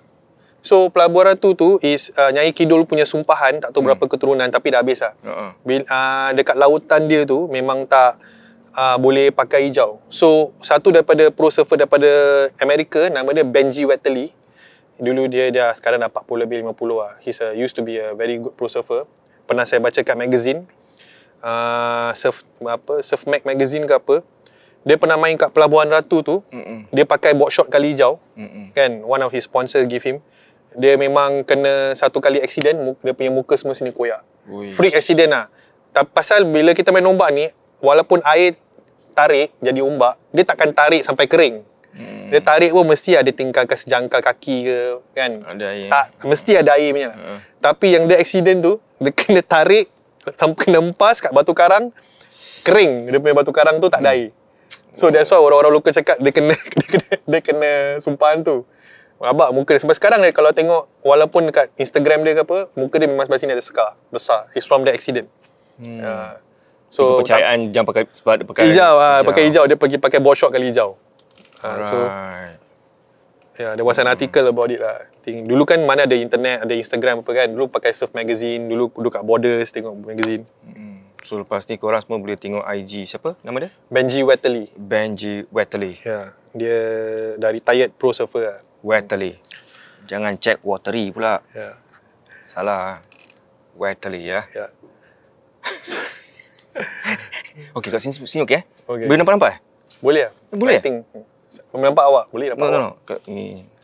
S2: So pelabuhan Ratu tu is uh, Nyai Kidul punya sumpahan tak tahu hmm. berapa keturunan tapi dah habis lah. Uh-huh. uh, dekat lautan dia tu memang tak uh, boleh pakai hijau. So satu daripada pro surfer daripada Amerika nama dia Benji Wetley dulu dia dia sekarang dah 40 lebih 50 lah. He's a, used to be a very good pro surfer. Pernah saya baca kat magazine uh, surf apa surf mag magazine ke apa. Dia pernah main kat Pelabuhan Ratu tu. Mm-mm. Dia pakai board shot kali hijau. Mm-mm. Kan one of his sponsor give him. Dia memang kena satu kali accident dia punya muka semua sini koyak. Ui. Freak accident lah. Tapi pasal bila kita main ombak ni walaupun air tarik jadi ombak dia takkan tarik sampai kering. Hmm. Dia tarik pun mesti ada tingkalkan sejangka kaki ke kan. Ada air. Tak, mesti ada air punya Hmm. Tapi yang dia accident tu, dia kena tarik sampai nempas kat batu karang, kering dia punya batu karang tu tak ada hmm. air. So that's why orang-orang lokal cakap dia kena, dia kena, dia kena sumpahan tu. Abak muka dia sampai sekarang ni kalau tengok walaupun dekat Instagram dia ke apa, muka dia memang sebab ada scar besar. It's from the accident. Hmm. Uh,
S1: so, so kepercayaan
S2: jangan pakai sebab dia pakai hijau, ah, hijau. pakai hijau dia pergi pakai bot kali hijau. Uh, so yeah, there was an article hmm. about it lah. Think, dulu kan mana ada internet, ada Instagram apa kan. Dulu pakai surf magazine, dulu duduk kat Borders tengok magazine. Hmm. So lepas ni korang semua boleh tengok IG siapa nama dia? Benji Wetterly. Benji Wetterly. Ya. Yeah. Dia dari retired pro surfer lah.
S1: Wetterly. Jangan check watery pula. Ya. Yeah. Salah. Wetterly ya. Ya. Yeah. okay, kat sini, sini okay, eh? okay. Boleh nampak-nampak? Eh? Boleh
S2: lah. Boleh? I Member nampak awak? Boleh nampak no, awak? No, no.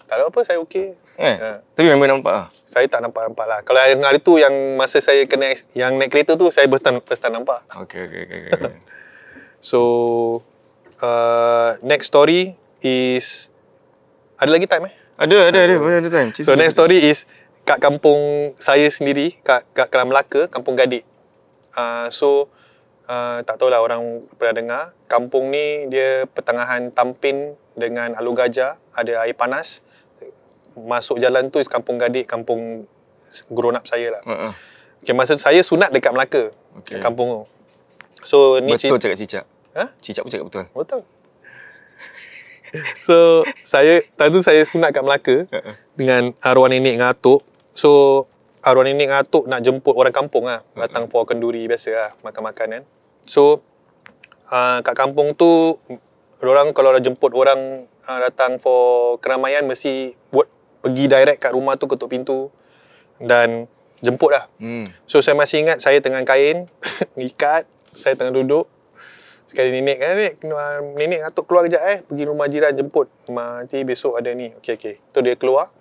S2: Tak ada apa, saya okey. Eh, uh. Tapi member nampak lah. Saya tak nampak-nampak lah. Kalau yang hari tu, yang masa saya kena yang naik kereta tu, saya first time, first time nampak. Okay, okay, okay. okay. so, uh, next story is... Ada lagi time eh? Ada, ada, ada. Ada, ada time. so, next story is kat kampung saya sendiri, kat, kat Kelam Melaka, kampung Gadik. Uh, so, Ah, tak tahu lah orang pernah dengar. Kampung ni dia pertengahan Tampin dengan Alu Gajah. Ada air panas. Masuk jalan tu kampung gadik, kampung grown up saya lah. Uh-huh. Okay, masa tu saya sunat dekat Melaka. Okay. Dekat kampung tu. So, ni betul cik... cakap Cicak. Ha? Cicak pun cakap betul. Betul. so, saya, tadi tu saya sunat kat Melaka. Uh-huh. Dengan arwah nenek dengan atuk. So, Arwah nenek dengan atuk nak jemput orang kampung lah. Datang uh-huh. Pua Kenduri biasa lah. Makan-makan kan. So uh, kat kampung tu orang kalau dah jemput orang uh, datang for keramaian mesti buat pergi direct kat rumah tu ketuk pintu dan jemput lah. Hmm. So saya masih ingat saya tengah kain, ikat, saya tengah duduk. Sekali nenek kan, nenek, nenek atuk keluar kejap eh, pergi rumah jiran jemput. mati besok ada ni. okay okay Tu dia keluar.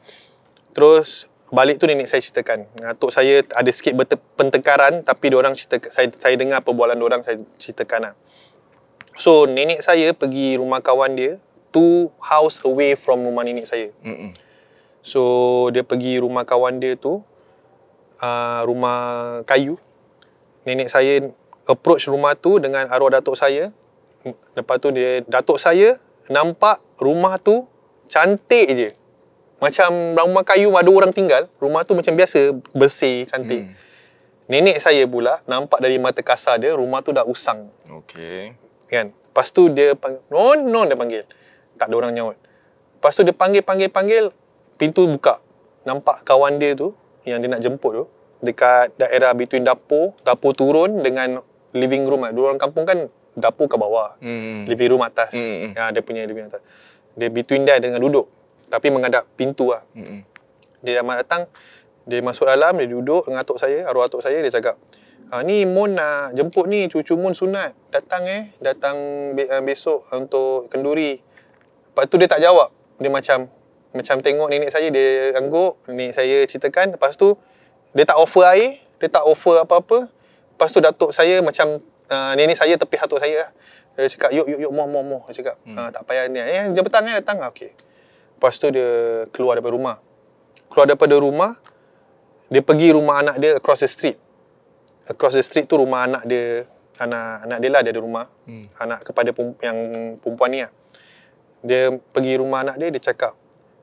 S2: Terus balik tu nenek saya ceritakan. Atuk saya ada sikit pentekaran tapi orang cerita saya saya dengar perbualan orang saya ceritakan lah. So nenek saya pergi rumah kawan dia two house away from rumah nenek saya. Mm-mm. So dia pergi rumah kawan dia tu uh, rumah kayu. Nenek saya approach rumah tu dengan arwah datuk saya. Lepas tu dia datuk saya nampak rumah tu cantik je. Macam rumah kayu ada orang tinggal, rumah tu macam biasa, bersih, cantik. Hmm. Nenek saya pula nampak dari mata kasar dia rumah tu dah usang. Okay. Kan? Lepas tu dia panggil, "Non, non," dia panggil. Tak ada orang nyaut. Lepas tu dia panggil, panggil, panggil, pintu buka. Nampak kawan dia tu yang dia nak jemput tu dekat daerah between dapur, dapur turun dengan living room. Lah. Dua orang kampung kan dapur ke bawah. Hmm. Living room atas. Hmm. Ya, dia punya living room atas. Dia between dia dengan duduk tapi menghadap pintu lah. Mm-hmm. Dia amat datang, dia masuk dalam, dia duduk dengan atuk saya, arwah atuk saya, dia cakap, ah, ni Mon nak jemput ni, cucu Mon sunat. Datang eh, datang eh, besok untuk kenduri. Lepas tu dia tak jawab. Dia macam, macam tengok nenek saya, dia angguk, nenek saya ceritakan. Lepas tu, dia tak offer air, dia tak offer apa-apa. Lepas tu, datuk saya macam, uh, nenek saya tepi atuk saya lah. Dia cakap, yuk, yuk, yuk, moh, moh, moh. Dia cakap, hmm. ah, tak payah ni. Eh, jam petang eh, datang. Ah, okey. Lepas tu dia keluar daripada rumah. Keluar daripada rumah, dia pergi rumah anak dia across the street. Across the street tu rumah anak dia, anak anak dia lah dia ada rumah. Hmm. Anak kepada perempuan, yang perempuan ni lah. Dia pergi rumah anak dia, dia cakap,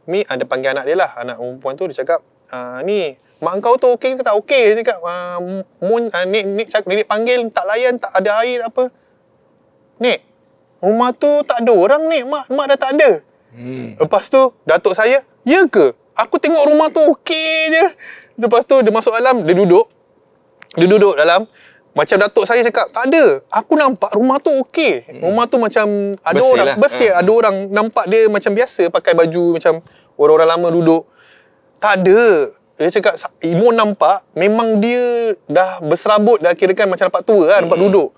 S2: Mi, ada ah, panggil anak dia lah. Anak perempuan tu dia cakap, ah, ni, mak kau tu okey ke tak okey? Dia cakap, ah, mun, ah, nek, nek, cakap, nenek panggil, tak layan, tak ada air apa. Nek, rumah tu tak ada orang, Nek. Mak, mak dah tak ada. Hmm. Lepas tu, datuk saya, ya ke? Aku tengok rumah tu okey je. Lepas tu, dia masuk dalam, dia duduk. Dia duduk dalam. Macam datuk saya cakap, tak ada. Aku nampak rumah tu okey. Hmm. Rumah tu macam ada bersih orang. Lah. Bersih. Hmm. Ada orang nampak dia macam biasa. Pakai baju macam orang-orang lama duduk. Tak ada. Dia cakap, Imo nampak memang dia dah berserabut. Dah kirakan macam nampak tua kan. Hmm. Nampak duduk.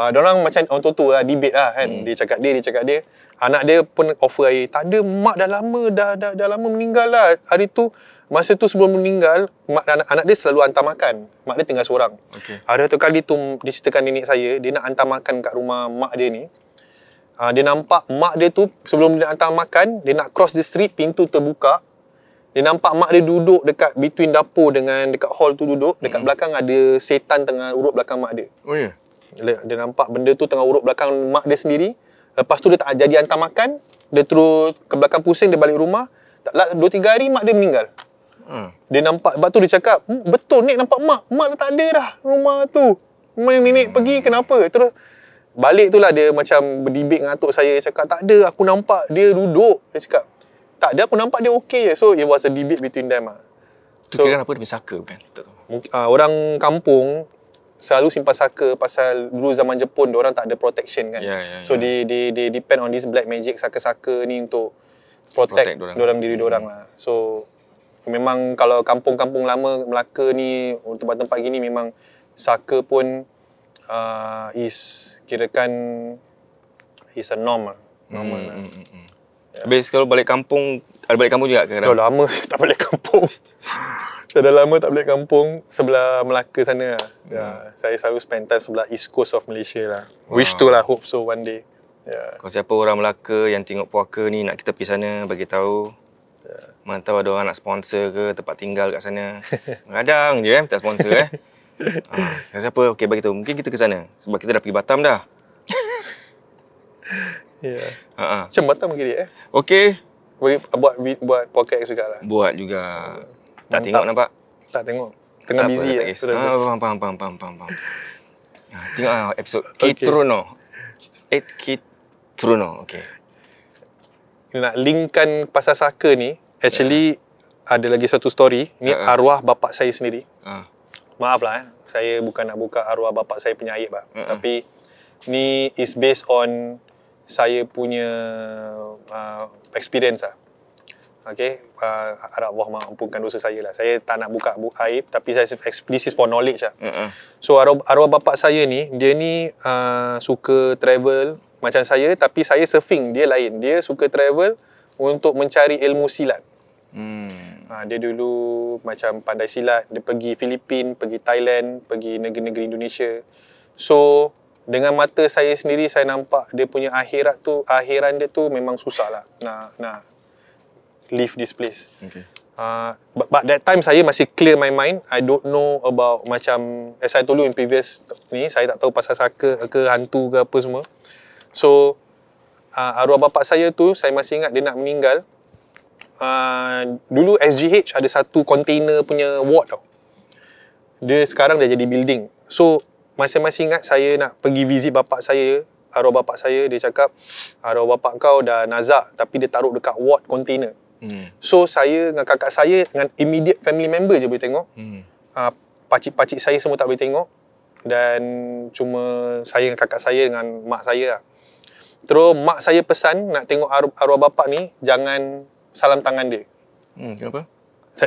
S2: Ah uh, orang macam orang tua lah debate lah kan. Hmm. Dia cakap dia, dia cakap dia. Anak dia pun offer air. Tak ada mak dah lama dah dah, dah lama meninggal lah. Hari tu masa tu sebelum meninggal mak anak, anak dia selalu hantar makan. Mak dia tinggal seorang. Okay. Ada satu kali tu diceritakan nenek saya dia nak hantar makan kat rumah mak dia ni. Uh, dia nampak mak dia tu sebelum dia nak hantar makan dia nak cross the street pintu terbuka. Dia nampak mak dia duduk dekat between dapur dengan dekat hall tu duduk. Dekat hmm. belakang ada setan tengah urut belakang mak dia. Oh Yeah. Dia nampak benda tu tengah urut belakang mak dia sendiri. Lepas tu dia tak jadi hantar makan. Dia terus ke belakang pusing, dia balik rumah. Tak lah, dua tiga hari mak dia meninggal. Hmm. Dia nampak, sebab tu dia cakap, hmm, betul Nek nampak mak. Mak dah tak ada dah rumah tu. Rumah yang nenek hmm. pergi, kenapa? Terus, balik tu lah dia macam berdibik dengan atuk saya. cakap, tak ada, aku nampak dia duduk. Dia cakap, tak ada, aku nampak dia okey je. So, it was a debate between them lah. Itu so, kira apa, dia saka bukan? Tak tahu. Uh, orang kampung, selalu simpan saka pasal dulu zaman Jepun dia orang tak ada protection kan. Yeah, yeah, so yeah. they they depend on this black magic saka-saka ni untuk protect, protect dalam diri hmm. dia orang lah. So memang kalau kampung-kampung lama Melaka ni tempat-tempat gini memang saka pun uh, is kan is a norm lah. Normal hmm, lah. Hmm, hmm, hmm. Yeah. Habis kalau balik kampung ada balik kampung juga kadang Dah lama tak balik kampung. saya dah lama tak balik kampung sebelah Melaka sana. Lah. Hmm. Ya, saya selalu spend time sebelah East Coast of Malaysia lah. Wow. Wish to lah hope so one day. Ya.
S1: Kalau siapa orang Melaka yang tengok puaka ni nak kita pergi sana bagi tahu. Ya. Mana tahu ada orang nak sponsor ke tempat tinggal kat sana. Kadang je eh tak sponsor eh. Ha, siapa okay bagi tahu mungkin kita ke sana sebab kita dah pergi Batam dah. Ya. Yeah. Ha
S2: ah. Uh-huh. eh. Okey. Boleh buat buat podcast juga lah.
S1: Buat juga. Mantap. Tak hmm, tengok nampak?
S2: Tak tengok. Tengah tak busy apa, lah. Tak kisah. Pam,
S1: pam, pam, pam, pam.
S2: Tengok lah episode. Okay. Kitruno. Eh, Kitruno. Okay. Nak linkkan pasal Saka ni. Actually, yeah. ada lagi satu story. Ni uh ah, ah. arwah bapak saya sendiri. Uh. Maaf lah eh. Saya bukan nak buka arwah bapak saya punya aib lah. Uh-huh. Tapi, ni is based on saya punya uh, experience lah. Okay, uh, harap Allah mampukan dosa saya lah. Saya tak nak buka aib, tapi saya explicit is for knowledge lah. Mm-hmm. So, arwah, arwah bapak saya ni, dia ni uh, suka travel macam saya, tapi saya surfing, dia lain. Dia suka travel untuk mencari ilmu silat. Hmm. Uh, dia dulu macam pandai silat, dia pergi Filipina, pergi Thailand, pergi negeri-negeri Indonesia. So, dengan mata saya sendiri saya nampak dia punya akhirat tu akhiran dia tu memang susah lah Nah, nah, leave this place okay. uh, but, but that time saya masih clear my mind I don't know about macam as I told you in previous ni saya tak tahu pasal saka ke hantu ke apa semua so uh, arwah bapak saya tu saya masih ingat dia nak meninggal uh, dulu SGH ada satu container punya ward tau dia sekarang dah jadi building so masih-masih ingat saya nak pergi visit bapak saya arwah bapak saya dia cakap arwah bapak kau dah nazak tapi dia taruh dekat ward container hmm. so saya dengan kakak saya dengan immediate family member je boleh tengok hmm. uh, pakcik-pakcik saya semua tak boleh tengok dan cuma saya dengan kakak saya dengan mak saya lah. terus mak saya pesan nak tengok ar- arwah bapak ni jangan salam tangan dia hmm, kenapa?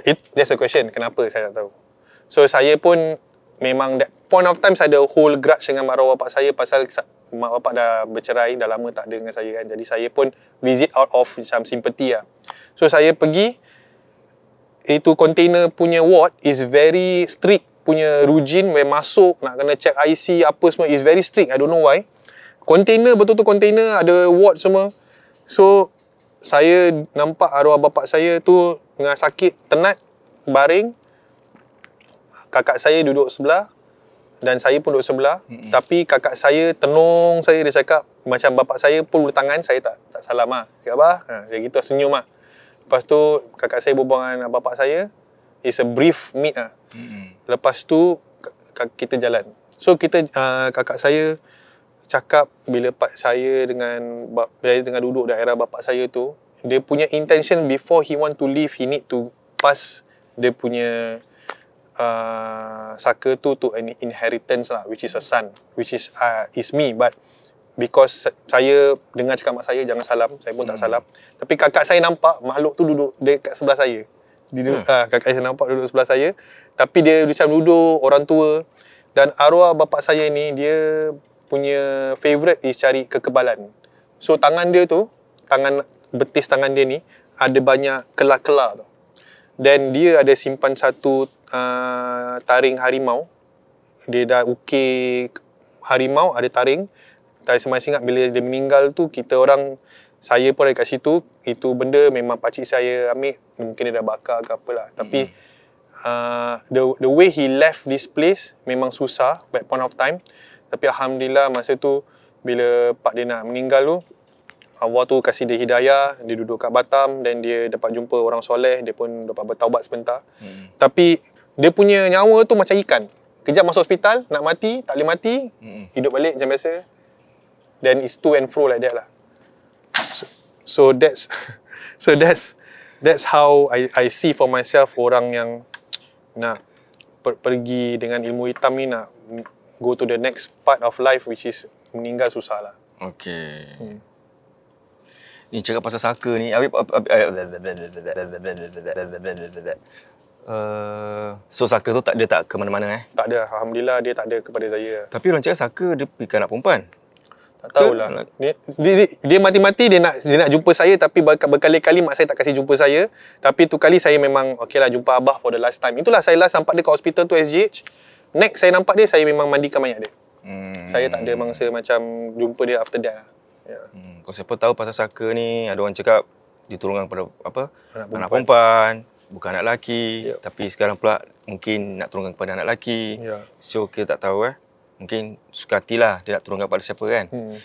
S2: It, that's a question kenapa saya tak tahu so saya pun memang that point of time saya ada whole grudge dengan mak bapak saya pasal mak bapak dah bercerai dah lama tak ada dengan saya kan jadi saya pun visit out of some sympathy lah so saya pergi itu container punya ward is very strict punya rujin where masuk nak kena check IC apa semua is very strict I don't know why container betul tu container ada ward semua so saya nampak arwah bapak saya tu tengah sakit tenat baring kakak saya duduk sebelah dan saya pun duduk sebelah mm-hmm. tapi kakak saya tenung saya dia cakap macam bapak saya pun tangan saya tak tak salam ah cakap apa ha gitu senyum ah lepas tu kakak saya berbual dengan bapak saya is a brief meet ah mm-hmm. lepas tu kita jalan so kita uh, kakak saya cakap bila pak saya dengan bap, saya dengan duduk daerah bapak saya tu dia punya intention before he want to leave he need to pass dia punya uh, Saka tu to an inheritance lah which is a son which is uh, is me but because saya dengar cakap mak saya jangan salam saya pun hmm. tak salam tapi kakak saya nampak makhluk tu duduk dekat sebelah saya dia hmm. uh, kakak saya nampak duduk sebelah saya tapi dia macam duduk orang tua dan arwah bapak saya ni dia punya favorite is cari kekebalan so tangan dia tu tangan betis tangan dia ni ada banyak kelak-kelak tu dan dia ada simpan satu Ah, taring harimau. Dia dah ukir harimau, ada taring. Tak saya masih ingat bila dia meninggal tu, kita orang, saya pun ada kat situ. Itu benda memang pakcik saya ambil. Mungkin dia dah bakar ke apalah. Hmm. Tapi uh, the, the way he left this place memang susah, back point of time. Tapi Alhamdulillah masa tu, bila pak Dina meninggal tu, Allah tu kasih dia hidayah, dia duduk kat Batam dan dia dapat jumpa orang soleh, dia pun dapat bertaubat sebentar. Hmm. Tapi dia punya nyawa tu macam ikan. Kejap masuk hospital, nak mati, tak boleh mati, hmm hidup balik macam biasa. Then it's to and fro like that lah. So, so that's so that's that's how I I see for myself orang yang nak per, pergi dengan ilmu hitam ni nak go to the next part of life which is meninggal susah lah.
S1: Okay. Hmm. Ni cakap pasal saka ni. Abi
S2: Uh, so
S1: Saka tu tak ada tak ke mana-mana eh?
S2: Tak ada. Alhamdulillah dia tak ada kepada saya. Tapi orang cakap Saka dia pergi ke anak perempuan. Tak tahulah. Dia, dia, dia mati-mati dia nak dia nak jumpa saya tapi berkali-kali mak saya tak kasi jumpa saya. Tapi tu kali saya memang okeylah jumpa abah for the last time. Itulah saya last nampak dia kat hospital tu SGH. Next saya nampak dia saya memang mandikan mayat dia. Hmm. Saya tak ada mangsa macam jumpa dia after that. Lah. Yeah. Hmm. Kau siapa tahu pasal Saka
S1: ni ada orang cakap diturunkan pada apa? Anak perempuan. Anak perempuan bukan anak lelaki yep. Ya. tapi sekarang pula mungkin nak turunkan kepada anak lelaki yeah. so kita tak tahu eh mungkin suka hatilah dia nak turunkan kepada siapa kan hmm.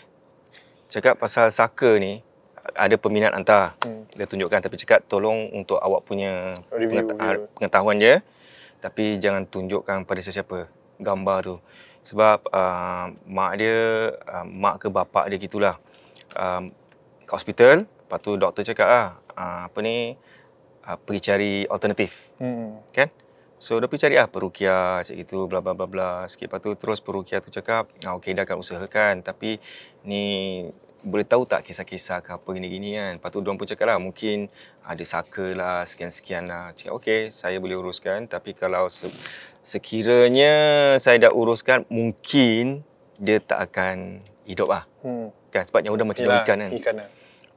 S1: cakap pasal Saka ni ada peminat hantar hmm. dia tunjukkan tapi cakap tolong untuk awak punya Review, ah, pengetahuan je yeah. tapi jangan tunjukkan pada sesiapa gambar tu sebab uh, mak dia uh, mak ke bapak dia gitulah um, ke hospital lepas tu doktor cakap lah uh, apa ni uh, pergi cari alternatif. Hmm. Kan? So dia pergi cari ah perukia macam gitu bla bla bla bla. Sikit lepas terus perukia tu cakap, ah, okey dia akan usahakan tapi ni boleh tahu tak kisah-kisah ke apa gini-gini kan. Lepas tu pun cakaplah mungkin ada saka lah sekian-sekian lah. Cakap okey saya boleh uruskan tapi kalau se- sekiranya saya dah uruskan mungkin dia tak akan hidup ah. Hmm. Kan? sebabnya nyawa macam Yalah, ikan kan. Ikan lah.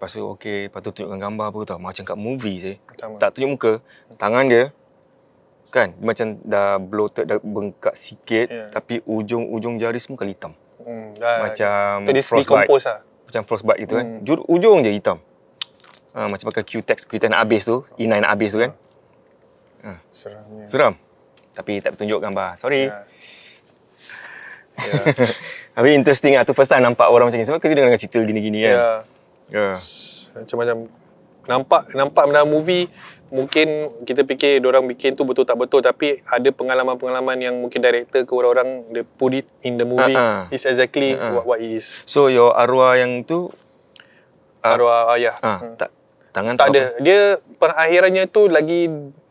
S1: Lepas tu okey, lepas tu tunjukkan gambar apa tau. Macam kat movie sih. Tak tunjuk muka, tangan dia kan macam dah bloated dah bengkak sikit yeah. tapi ujung-ujung jari semua kali hitam.
S2: Hmm, macam okay. frostbite. Lah.
S1: Macam frostbite gitu eh. hmm. kan. Ujung je hitam. Uh, macam pakai Q-Tex, Q-Tex nak habis tu, E9 nak habis tu kan. Uh. Hmm. Ah. Seram. Seram. Tapi tak tunjuk gambar. Sorry. Yeah.
S2: Yeah. Tapi interesting lah. Tu first time nampak orang macam ni. Sebab kita dengar cerita gini-gini kan. Yeah. Ya. Macam-macam nampak nampak dalam movie mungkin kita fikir dia orang bikin tu betul tak betul tapi ada pengalaman-pengalaman yang mungkin director ke orang-orang they put it in the movie uh-huh. is exactly uh-huh. what what it is.
S1: So your arwah yang tu uh,
S2: arwah ayah. Uh, ya. ha,
S1: hmm. Tak tangan tak ada. Apa?
S2: Dia pengakhirannya tu lagi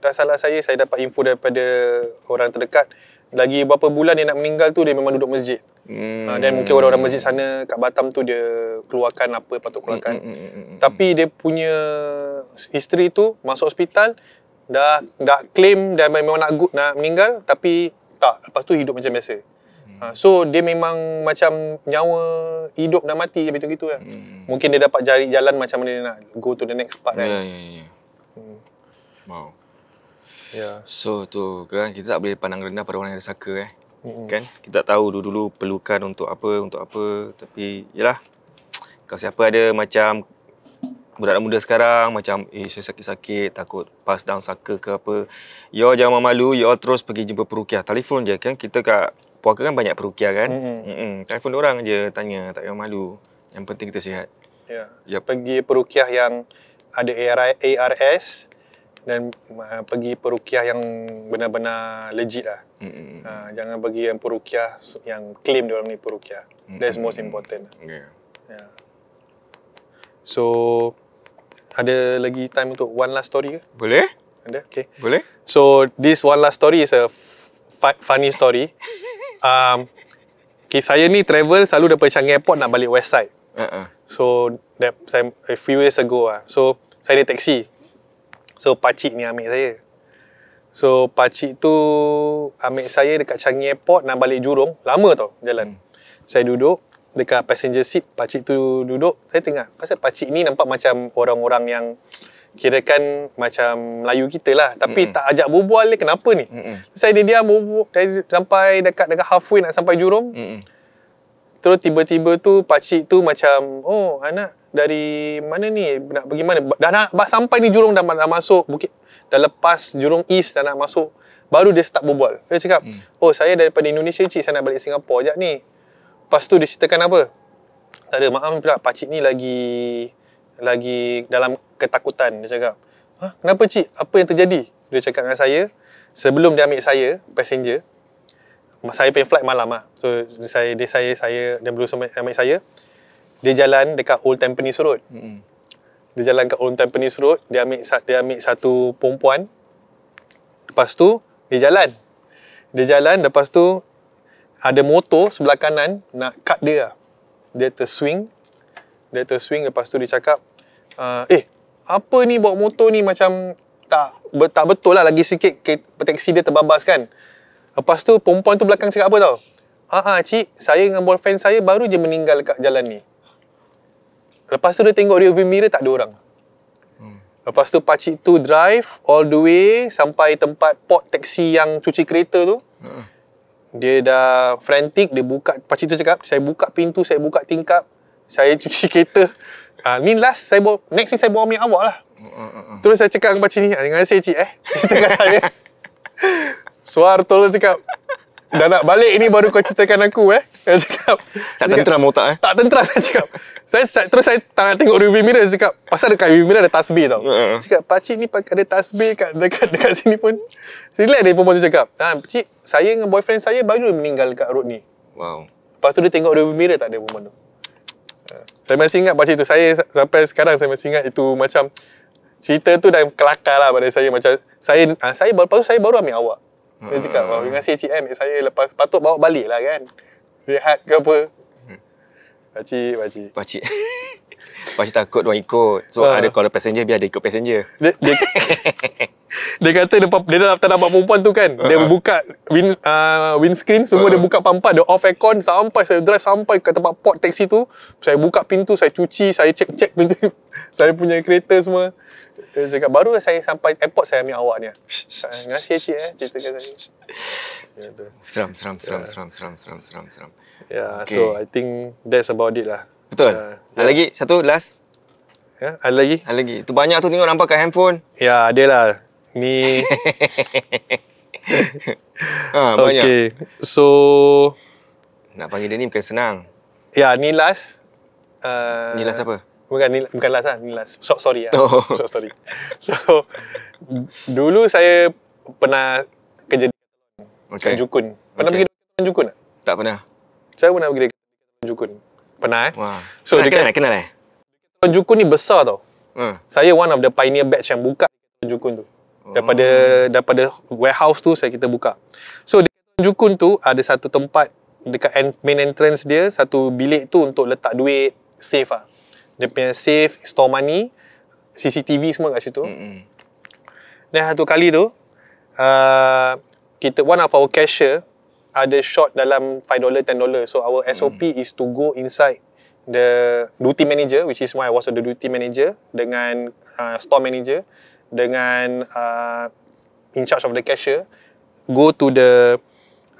S2: tak salah saya saya dapat info daripada orang terdekat lagi beberapa bulan dia nak meninggal tu dia memang duduk masjid. Hmm. Ah, dan mungkin orang-orang masjid sana kat Batam tu dia keluarkan apa yang patut keluarkan. Hmm, hmm, hmm, hmm. Tapi dia punya isteri tu masuk hospital dah dah claim dia memang nak good nak meninggal tapi tak lepas tu hidup macam biasa. Hmm. Ah, so dia memang macam nyawa hidup dan mati macam gitu kan. Hmm. Mungkin dia dapat jari jalan macam mana dia nak go to the next part kan. Ya ya ya. ya. Wow. Ya. Yeah.
S1: So tu kan kita tak boleh pandang rendah pada orang yang resaka eh. Mm-hmm. Kan? Kita tak tahu dulu-dulu perlukan untuk apa, untuk apa. Tapi, yelah. Kalau siapa ada macam budak muda sekarang, macam eh, saya sakit-sakit, takut pass down saka ke apa. Yo jangan malu, yo terus pergi jumpa perukiah. Telefon je kan, kita kat puaka kan banyak perukiah kan. Mm-hmm. Mm-hmm. Telefon orang je, tanya. Tak payah malu. Yang penting kita sihat. Ya. Yeah. Yep. Pergi
S2: perukiah yang ada ARS, dan uh, pergi perukiah yang benar-benar legit lah. Mm-hmm. Uh, jangan pergi yang perukiah yang claim dia orang ni perukiah. Mm-hmm. That's most important. Yeah. yeah. So ada lagi time untuk one last story ke? Boleh. Ada? Okay. Boleh. So this one last story is a funny story. um, okay, saya ni travel selalu daripada Changi Airport nak balik West Side. Uh-uh. So that, a few years ago ah. So saya ada taxi. So pakcik ni ambil saya So pakcik tu ambil saya dekat Changi Airport nak balik Jurong Lama tau jalan hmm. Saya duduk dekat passenger seat Pakcik tu duduk Saya tengah Pasal pakcik ni nampak macam orang-orang yang Kirakan macam Melayu kita lah Tapi hmm. tak ajak berbual ni kenapa ni hmm. Saya dia diam berbual Sampai dekat, dekat halfway nak sampai Jurong hmm. Terus tiba-tiba tu pakcik tu macam Oh anak dari mana ni nak pergi mana dah nak sampai ni jurung dah, nak masuk bukit dah lepas jurung east dah nak masuk baru dia start berbual dia cakap hmm. oh saya daripada Indonesia cik saya nak balik Singapura ajak ni lepas tu dia ceritakan apa tak ada maaf pula pakcik ni lagi lagi dalam ketakutan dia cakap Hah, kenapa cik apa yang terjadi dia cakap dengan saya sebelum dia ambil saya passenger saya punya flight malam ah so saya dia saya saya dia belum sampai ambil saya dia jalan dekat Old Tampines Road. Hmm. Dia jalan kat Old Tampines Road, dia ambil dia ambil satu perempuan. Lepas tu dia jalan. Dia jalan lepas tu ada motor sebelah kanan nak cut dia. Lah. Dia terswing. Dia terswing lepas tu dia cakap, ah, eh, apa ni bawa motor ni macam tak tak betul lah lagi sikit teksi dia terbabas kan. Lepas tu perempuan tu belakang cakap apa tau? Ah, ah cik, saya dengan boyfriend saya baru je meninggal kat jalan ni. Lepas tu dia tengok rear view mirror tak ada orang. Hmm. Lepas tu pakcik tu drive all the way sampai tempat port teksi yang cuci kereta tu. Hmm. Dia dah frantic, dia buka, pakcik tu cakap, saya buka pintu, saya buka tingkap, saya cuci kereta. Ha, ni last, saya bawa, next ni saya bawa ambil awak lah. Hmm. Terus saya cakap dengan pakcik ni, terima kasih cik eh. Cik saya. Suar tu cakap, Dah nak balik ni baru kau ceritakan aku eh. Saya cakap. Tak tentera mau tak eh. Tak tentera saya cakap. Saya, saya terus saya tak nak tengok review mirror saya cakap. Pasal dekat review mirror ada tasbih tau. Uh uh-huh. Cakap pacik ni pakai ada tasbih kat dekat dekat sini pun. Relax dia perempuan tu cakap. Ha pacik saya dengan boyfriend saya baru meninggal kat road ni. Wow. Lepas tu dia tengok review mirror tak ada perempuan tu. Ha. Saya masih ingat pacik tu. Saya sampai sekarang saya masih ingat itu macam cerita tu dan kelakar lah pada saya macam saya ha, saya baru saya baru ambil awak dia hmm. cakap, terima kasih cik eh, saya lepas patut bawa balik lah kan. Rehat ke apa. Hmm. Pakcik, pakcik.
S1: Pakcik. pakcik takut orang ikut.
S2: So, ha. ada call passenger, biar dia ikut passenger. Dia, dia, dia kata, dia, dia dah daftar nama perempuan tu kan. Dia ah, ah. buka wind, uh, windscreen, semua uh. dia buka pampat, dia off aircon. Sampai saya drive sampai ke tempat port taxi tu. Saya buka pintu, saya cuci, saya cek-cek pintu. saya punya kereta semua. Dia cakap, baru saya sampai airport saya ambil awak ni. Ah, terima kasih cik eh, cerita saya.
S1: Seram, seram, ya. seram, seram, seram, seram, seram, seram. Ya, yeah, so I think that's about it lah. Betul. Uh, ada ya. lagi? Satu, last? Ya, yeah, ada lagi. Ada lagi. Tu banyak tu tengok nampak kat handphone.
S2: Ya, yeah, ada lah. Ni... ha, ah, okay. banyak. Okay, so... Nak panggil dia ni bukan senang. Ya, yeah, ni last. Uh, ni last apa? bukan ni bukan last lah ni last short story lah oh. short story so dulu saya pernah kerja di okay. Jukun pernah okay. pergi dekat Jukun tak? tak pernah saya pernah pergi dekat Jukun pernah eh Wah. so kenal, dekat kenal, kenal eh Jukun ni besar tau hmm. saya one of the pioneer batch yang buka Jukun tu oh. daripada oh. daripada warehouse tu saya kita buka so di Jukun tu ada satu tempat dekat main entrance dia satu bilik tu untuk letak duit safe lah dia punya safe store money CCTV semua kat situ mm-hmm. dan satu kali tu uh, kita one of our cashier ada short dalam $5 $10 so our mm. SOP is to go inside the duty manager which is why I was the duty manager dengan uh, store manager dengan uh, in charge of the cashier go to the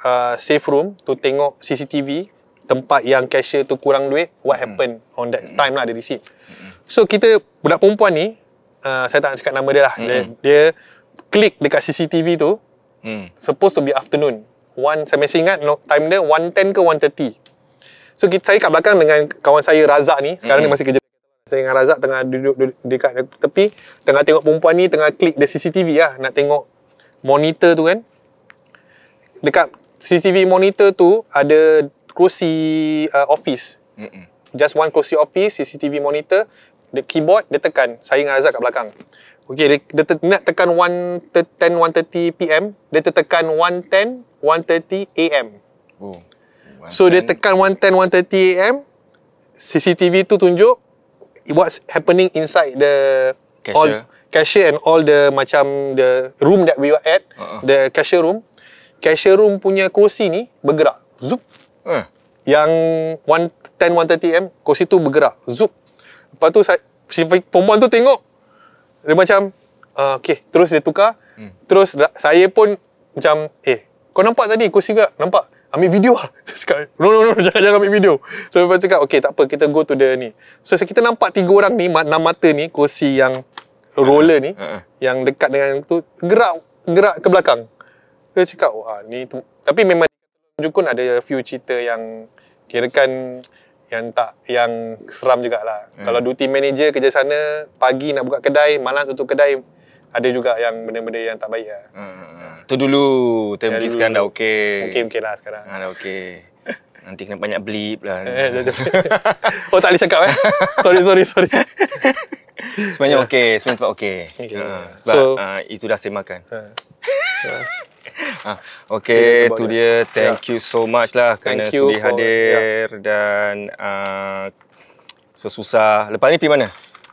S2: uh, safe room to tengok CCTV tempat yang cashier tu kurang duit what hmm. happen on that hmm. time lah dia receive hmm. so kita budak perempuan ni uh, saya tak nak cakap nama dia lah hmm. dia, dia klik dekat CCTV tu hmm. supposed to be afternoon one saya masih ingat no, time dia 1.10 ke 1.30 so kita, saya kat belakang dengan kawan saya Razak ni sekarang hmm. ni masih kerja saya dengan Razak tengah duduk, duduk dekat tepi tengah tengok perempuan ni tengah klik dekat CCTV lah nak tengok monitor tu kan dekat CCTV monitor tu ada Kursi uh, office. Mm-mm. Just one kursi office, CCTV monitor, the keyboard, dia tekan. Saya dengan Razak kat belakang. Okay, dia, dia te- nak tekan 1.10, 1.30 PM, dia tertekan 1.10, 1.30 AM. Oh. So, 10. dia tekan 1.10, 1.30 AM, CCTV tu tunjuk what's happening inside the cashier. All, cashier and all the macam the room that we were at, uh-uh. the cashier room. Cashier room punya kursi ni bergerak. Zup, Eh. Yang 10-130M, kursi tu bergerak. Zup. Lepas tu, si perempuan tu tengok. Dia macam, uh, ah, okay. Terus dia tukar. Hmm. Terus saya pun macam, eh, kau nampak tadi kursi gerak? Nampak? Ambil video lah. Cakap, no, no, no, jangan, jangan ambil video. So, lepas cakap, okay, tak apa, kita go to the ni. So, kita nampak tiga orang ni, enam mata ni, kursi yang roller ni, uh, uh, uh. yang dekat dengan tu, gerak, gerak ke belakang. Dia cakap, wah, ni, tu. tapi memang, Jukun ada few cerita yang kirakan yang tak yang seram jugaklah. Hmm. Kalau duty manager kerja sana pagi nak buka kedai, malam tutup kedai ada juga yang benda-benda yang tak baik lah. Hmm.
S1: Ha. Tu dulu time ya, sekarang dah okey. Okey okay lah sekarang. Ha, dah okey. Nanti kena banyak blip lah. Eh, oh tak boleh cakap eh. Sorry, sorry, sorry. Sebenarnya okey. Sebenarnya tempat okey. Okay. Ha, ah, sebab so, ha, itu dah semakan. Ha. ha. Ah, okay, tu dia. Thank ya. you so much lah kerana Thank you sudi hadir yeah. dan uh, sesusah. Lepas ni pergi mana?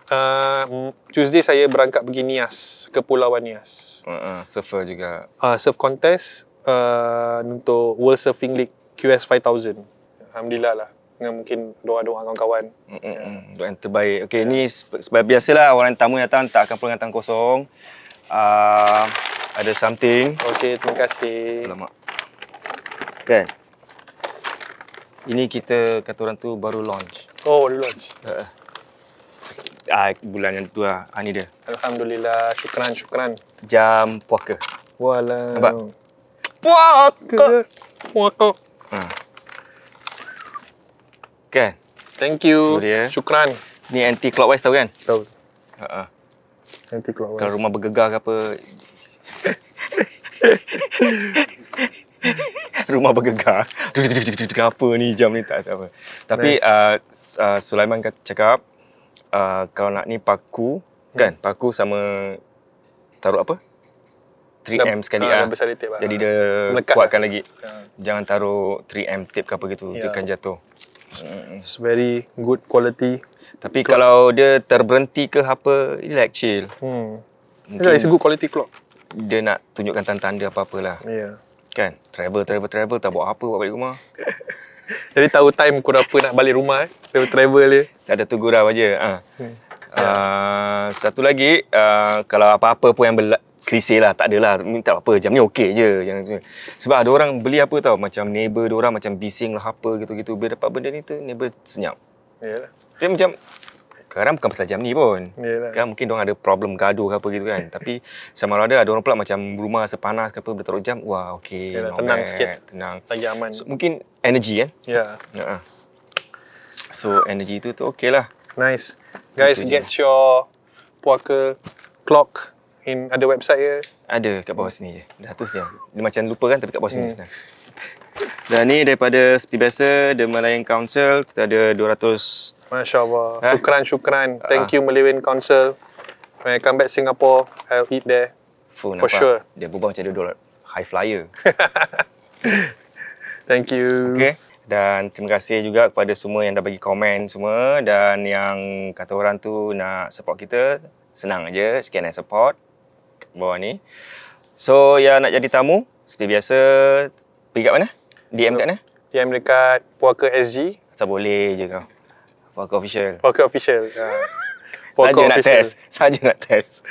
S2: Uh, Tuesday saya berangkat pergi Nias, ke Pulau Nias. Uh, uh, surfer juga. Uh, surf contest uh, untuk World Surfing League QS 5000. Alhamdulillah lah. Dengan mungkin doa-doa kawan-kawan. Mm-mm. Ya. Mm. Doa yang terbaik. Okay, yeah. ni sebab
S1: biasalah orang tamu datang tak akan pernah datang kosong. Uh, ada something.
S2: Okey, terima kasih. Lama.
S1: Kan? Ini kita kata orang tu baru launch.
S2: Oh, baru launch. Ah, uh, uh,
S1: bulan yang tu lah. Ah, ni dia.
S2: Alhamdulillah. Syukran, syukran.
S1: Jam puaka. Walau. Nampak?
S2: Puaka. Puaka. Uh.
S1: Kan? Thank you. Dia. Syukran. Ni anti-clockwise tau kan? Tahu. Uh-uh. Nanti keluar. Kalau rumah bergegar ke apa, Rumah bergegar. Apa ni jam ni tak, apa. Tapi uh, uh, Sulaiman kata cakap uh, kalau nak ni paku hmm. kan? Paku sama taruh apa?
S2: 3M sekali ah, ah. ah. Jadi dia
S1: kuatkan ah. lagi. Ya. Jangan taruh 3M tape ke gitu. Yeah. jatuh. It's very good quality. Tapi kalau dia terberhenti ke apa, relax chill.
S2: Hmm. Mungkin. It's a
S1: dia nak tunjukkan tanda-tanda apa-apalah. Ya. Yeah. Kan? Travel, travel, travel. Tak buat apa buat balik rumah. Jadi tahu time kurang apa nak balik rumah eh? Travel, travel dia. Tak ada tunggu dah aja. Ha. Uh, satu lagi, uh, kalau apa-apa pun yang bela- selisih lah, tak adalah. Tak apa, jam ni okey je. Jangan, jangan. Sebab ada orang beli apa tau, macam neighbor dia orang macam bising lah apa gitu-gitu. Bila dapat benda ni tu, neighbor senyap. Yalah. Dia macam, kadang bukan pasal jam ni pun. Yalah. Kan mungkin orang ada problem gaduh ke apa gitu kan. Tapi sama ada ada orang pula macam rumah sepanas ke apa bila taruh jam, wah okey. Tenang bad. sikit. Tenang. Lagi aman. So, mungkin energy kan? Ya. Yeah. Uh-huh. So energy tu tu okay lah. Nice. Guys, get je.
S2: your puaka clock in ada website ya? Ada kat bawah sini je.
S1: Dah tu saja. Dia macam lupa kan tapi kat bawah sini hmm. senang. Dan ni daripada seperti biasa The Malayan Council kita ada 200
S2: Masya Allah. Eh? Syukran, syukran. Ah. Thank uh. you Malaywin Council. When I come back Singapore, I'll eat there.
S1: Fuh, For sure. Dia berubah macam dia High flyer. Thank you. Okay. Dan terima kasih juga kepada semua yang dah bagi komen semua dan yang kata orang tu nak support kita, senang aja scan and support bawah ni. So yang nak jadi tamu, seperti biasa, pergi kat mana? DM kat mana? DM dekat Puaka SG. Asal boleh je kau. Puaka official.
S2: Puaka official. Ya. Puaka saja nak test.
S1: Saja nak test.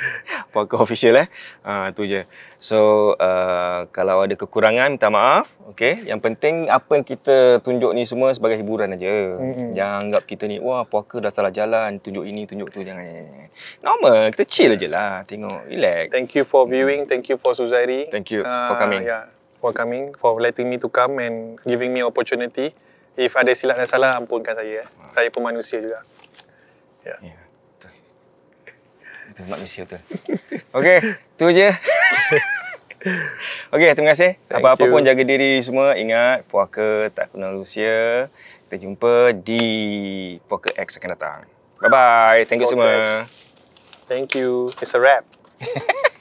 S1: Puaka official eh. Ha, tu je. So, uh, kalau ada kekurangan, minta maaf. Okay. Yang penting, apa yang kita tunjuk ni semua sebagai hiburan aja. Mm-hmm. Jangan anggap kita ni, wah puaka dah salah jalan. Tunjuk ini, tunjuk tu. Jangan. Normal. Kita chill yeah. je lah. Tengok. Relax.
S2: Thank you for viewing. Mm. Thank you for Suzairi. Thank you uh, for coming. Yeah. For coming. For letting me to come and giving me opportunity. If ada silap dan salah, ampunkan saya. Eh. Ah. Saya pun manusia juga. Ya. Yeah. Yeah, betul.
S1: Betul, manusia betul. Okey, itu je. Okey, terima kasih. Apa-apa pun jaga diri semua. Ingat, puaka tak kenal manusia. Kita jumpa di Puaka X akan datang. Bye-bye. Thank you semua.
S2: Thank you. It's a wrap.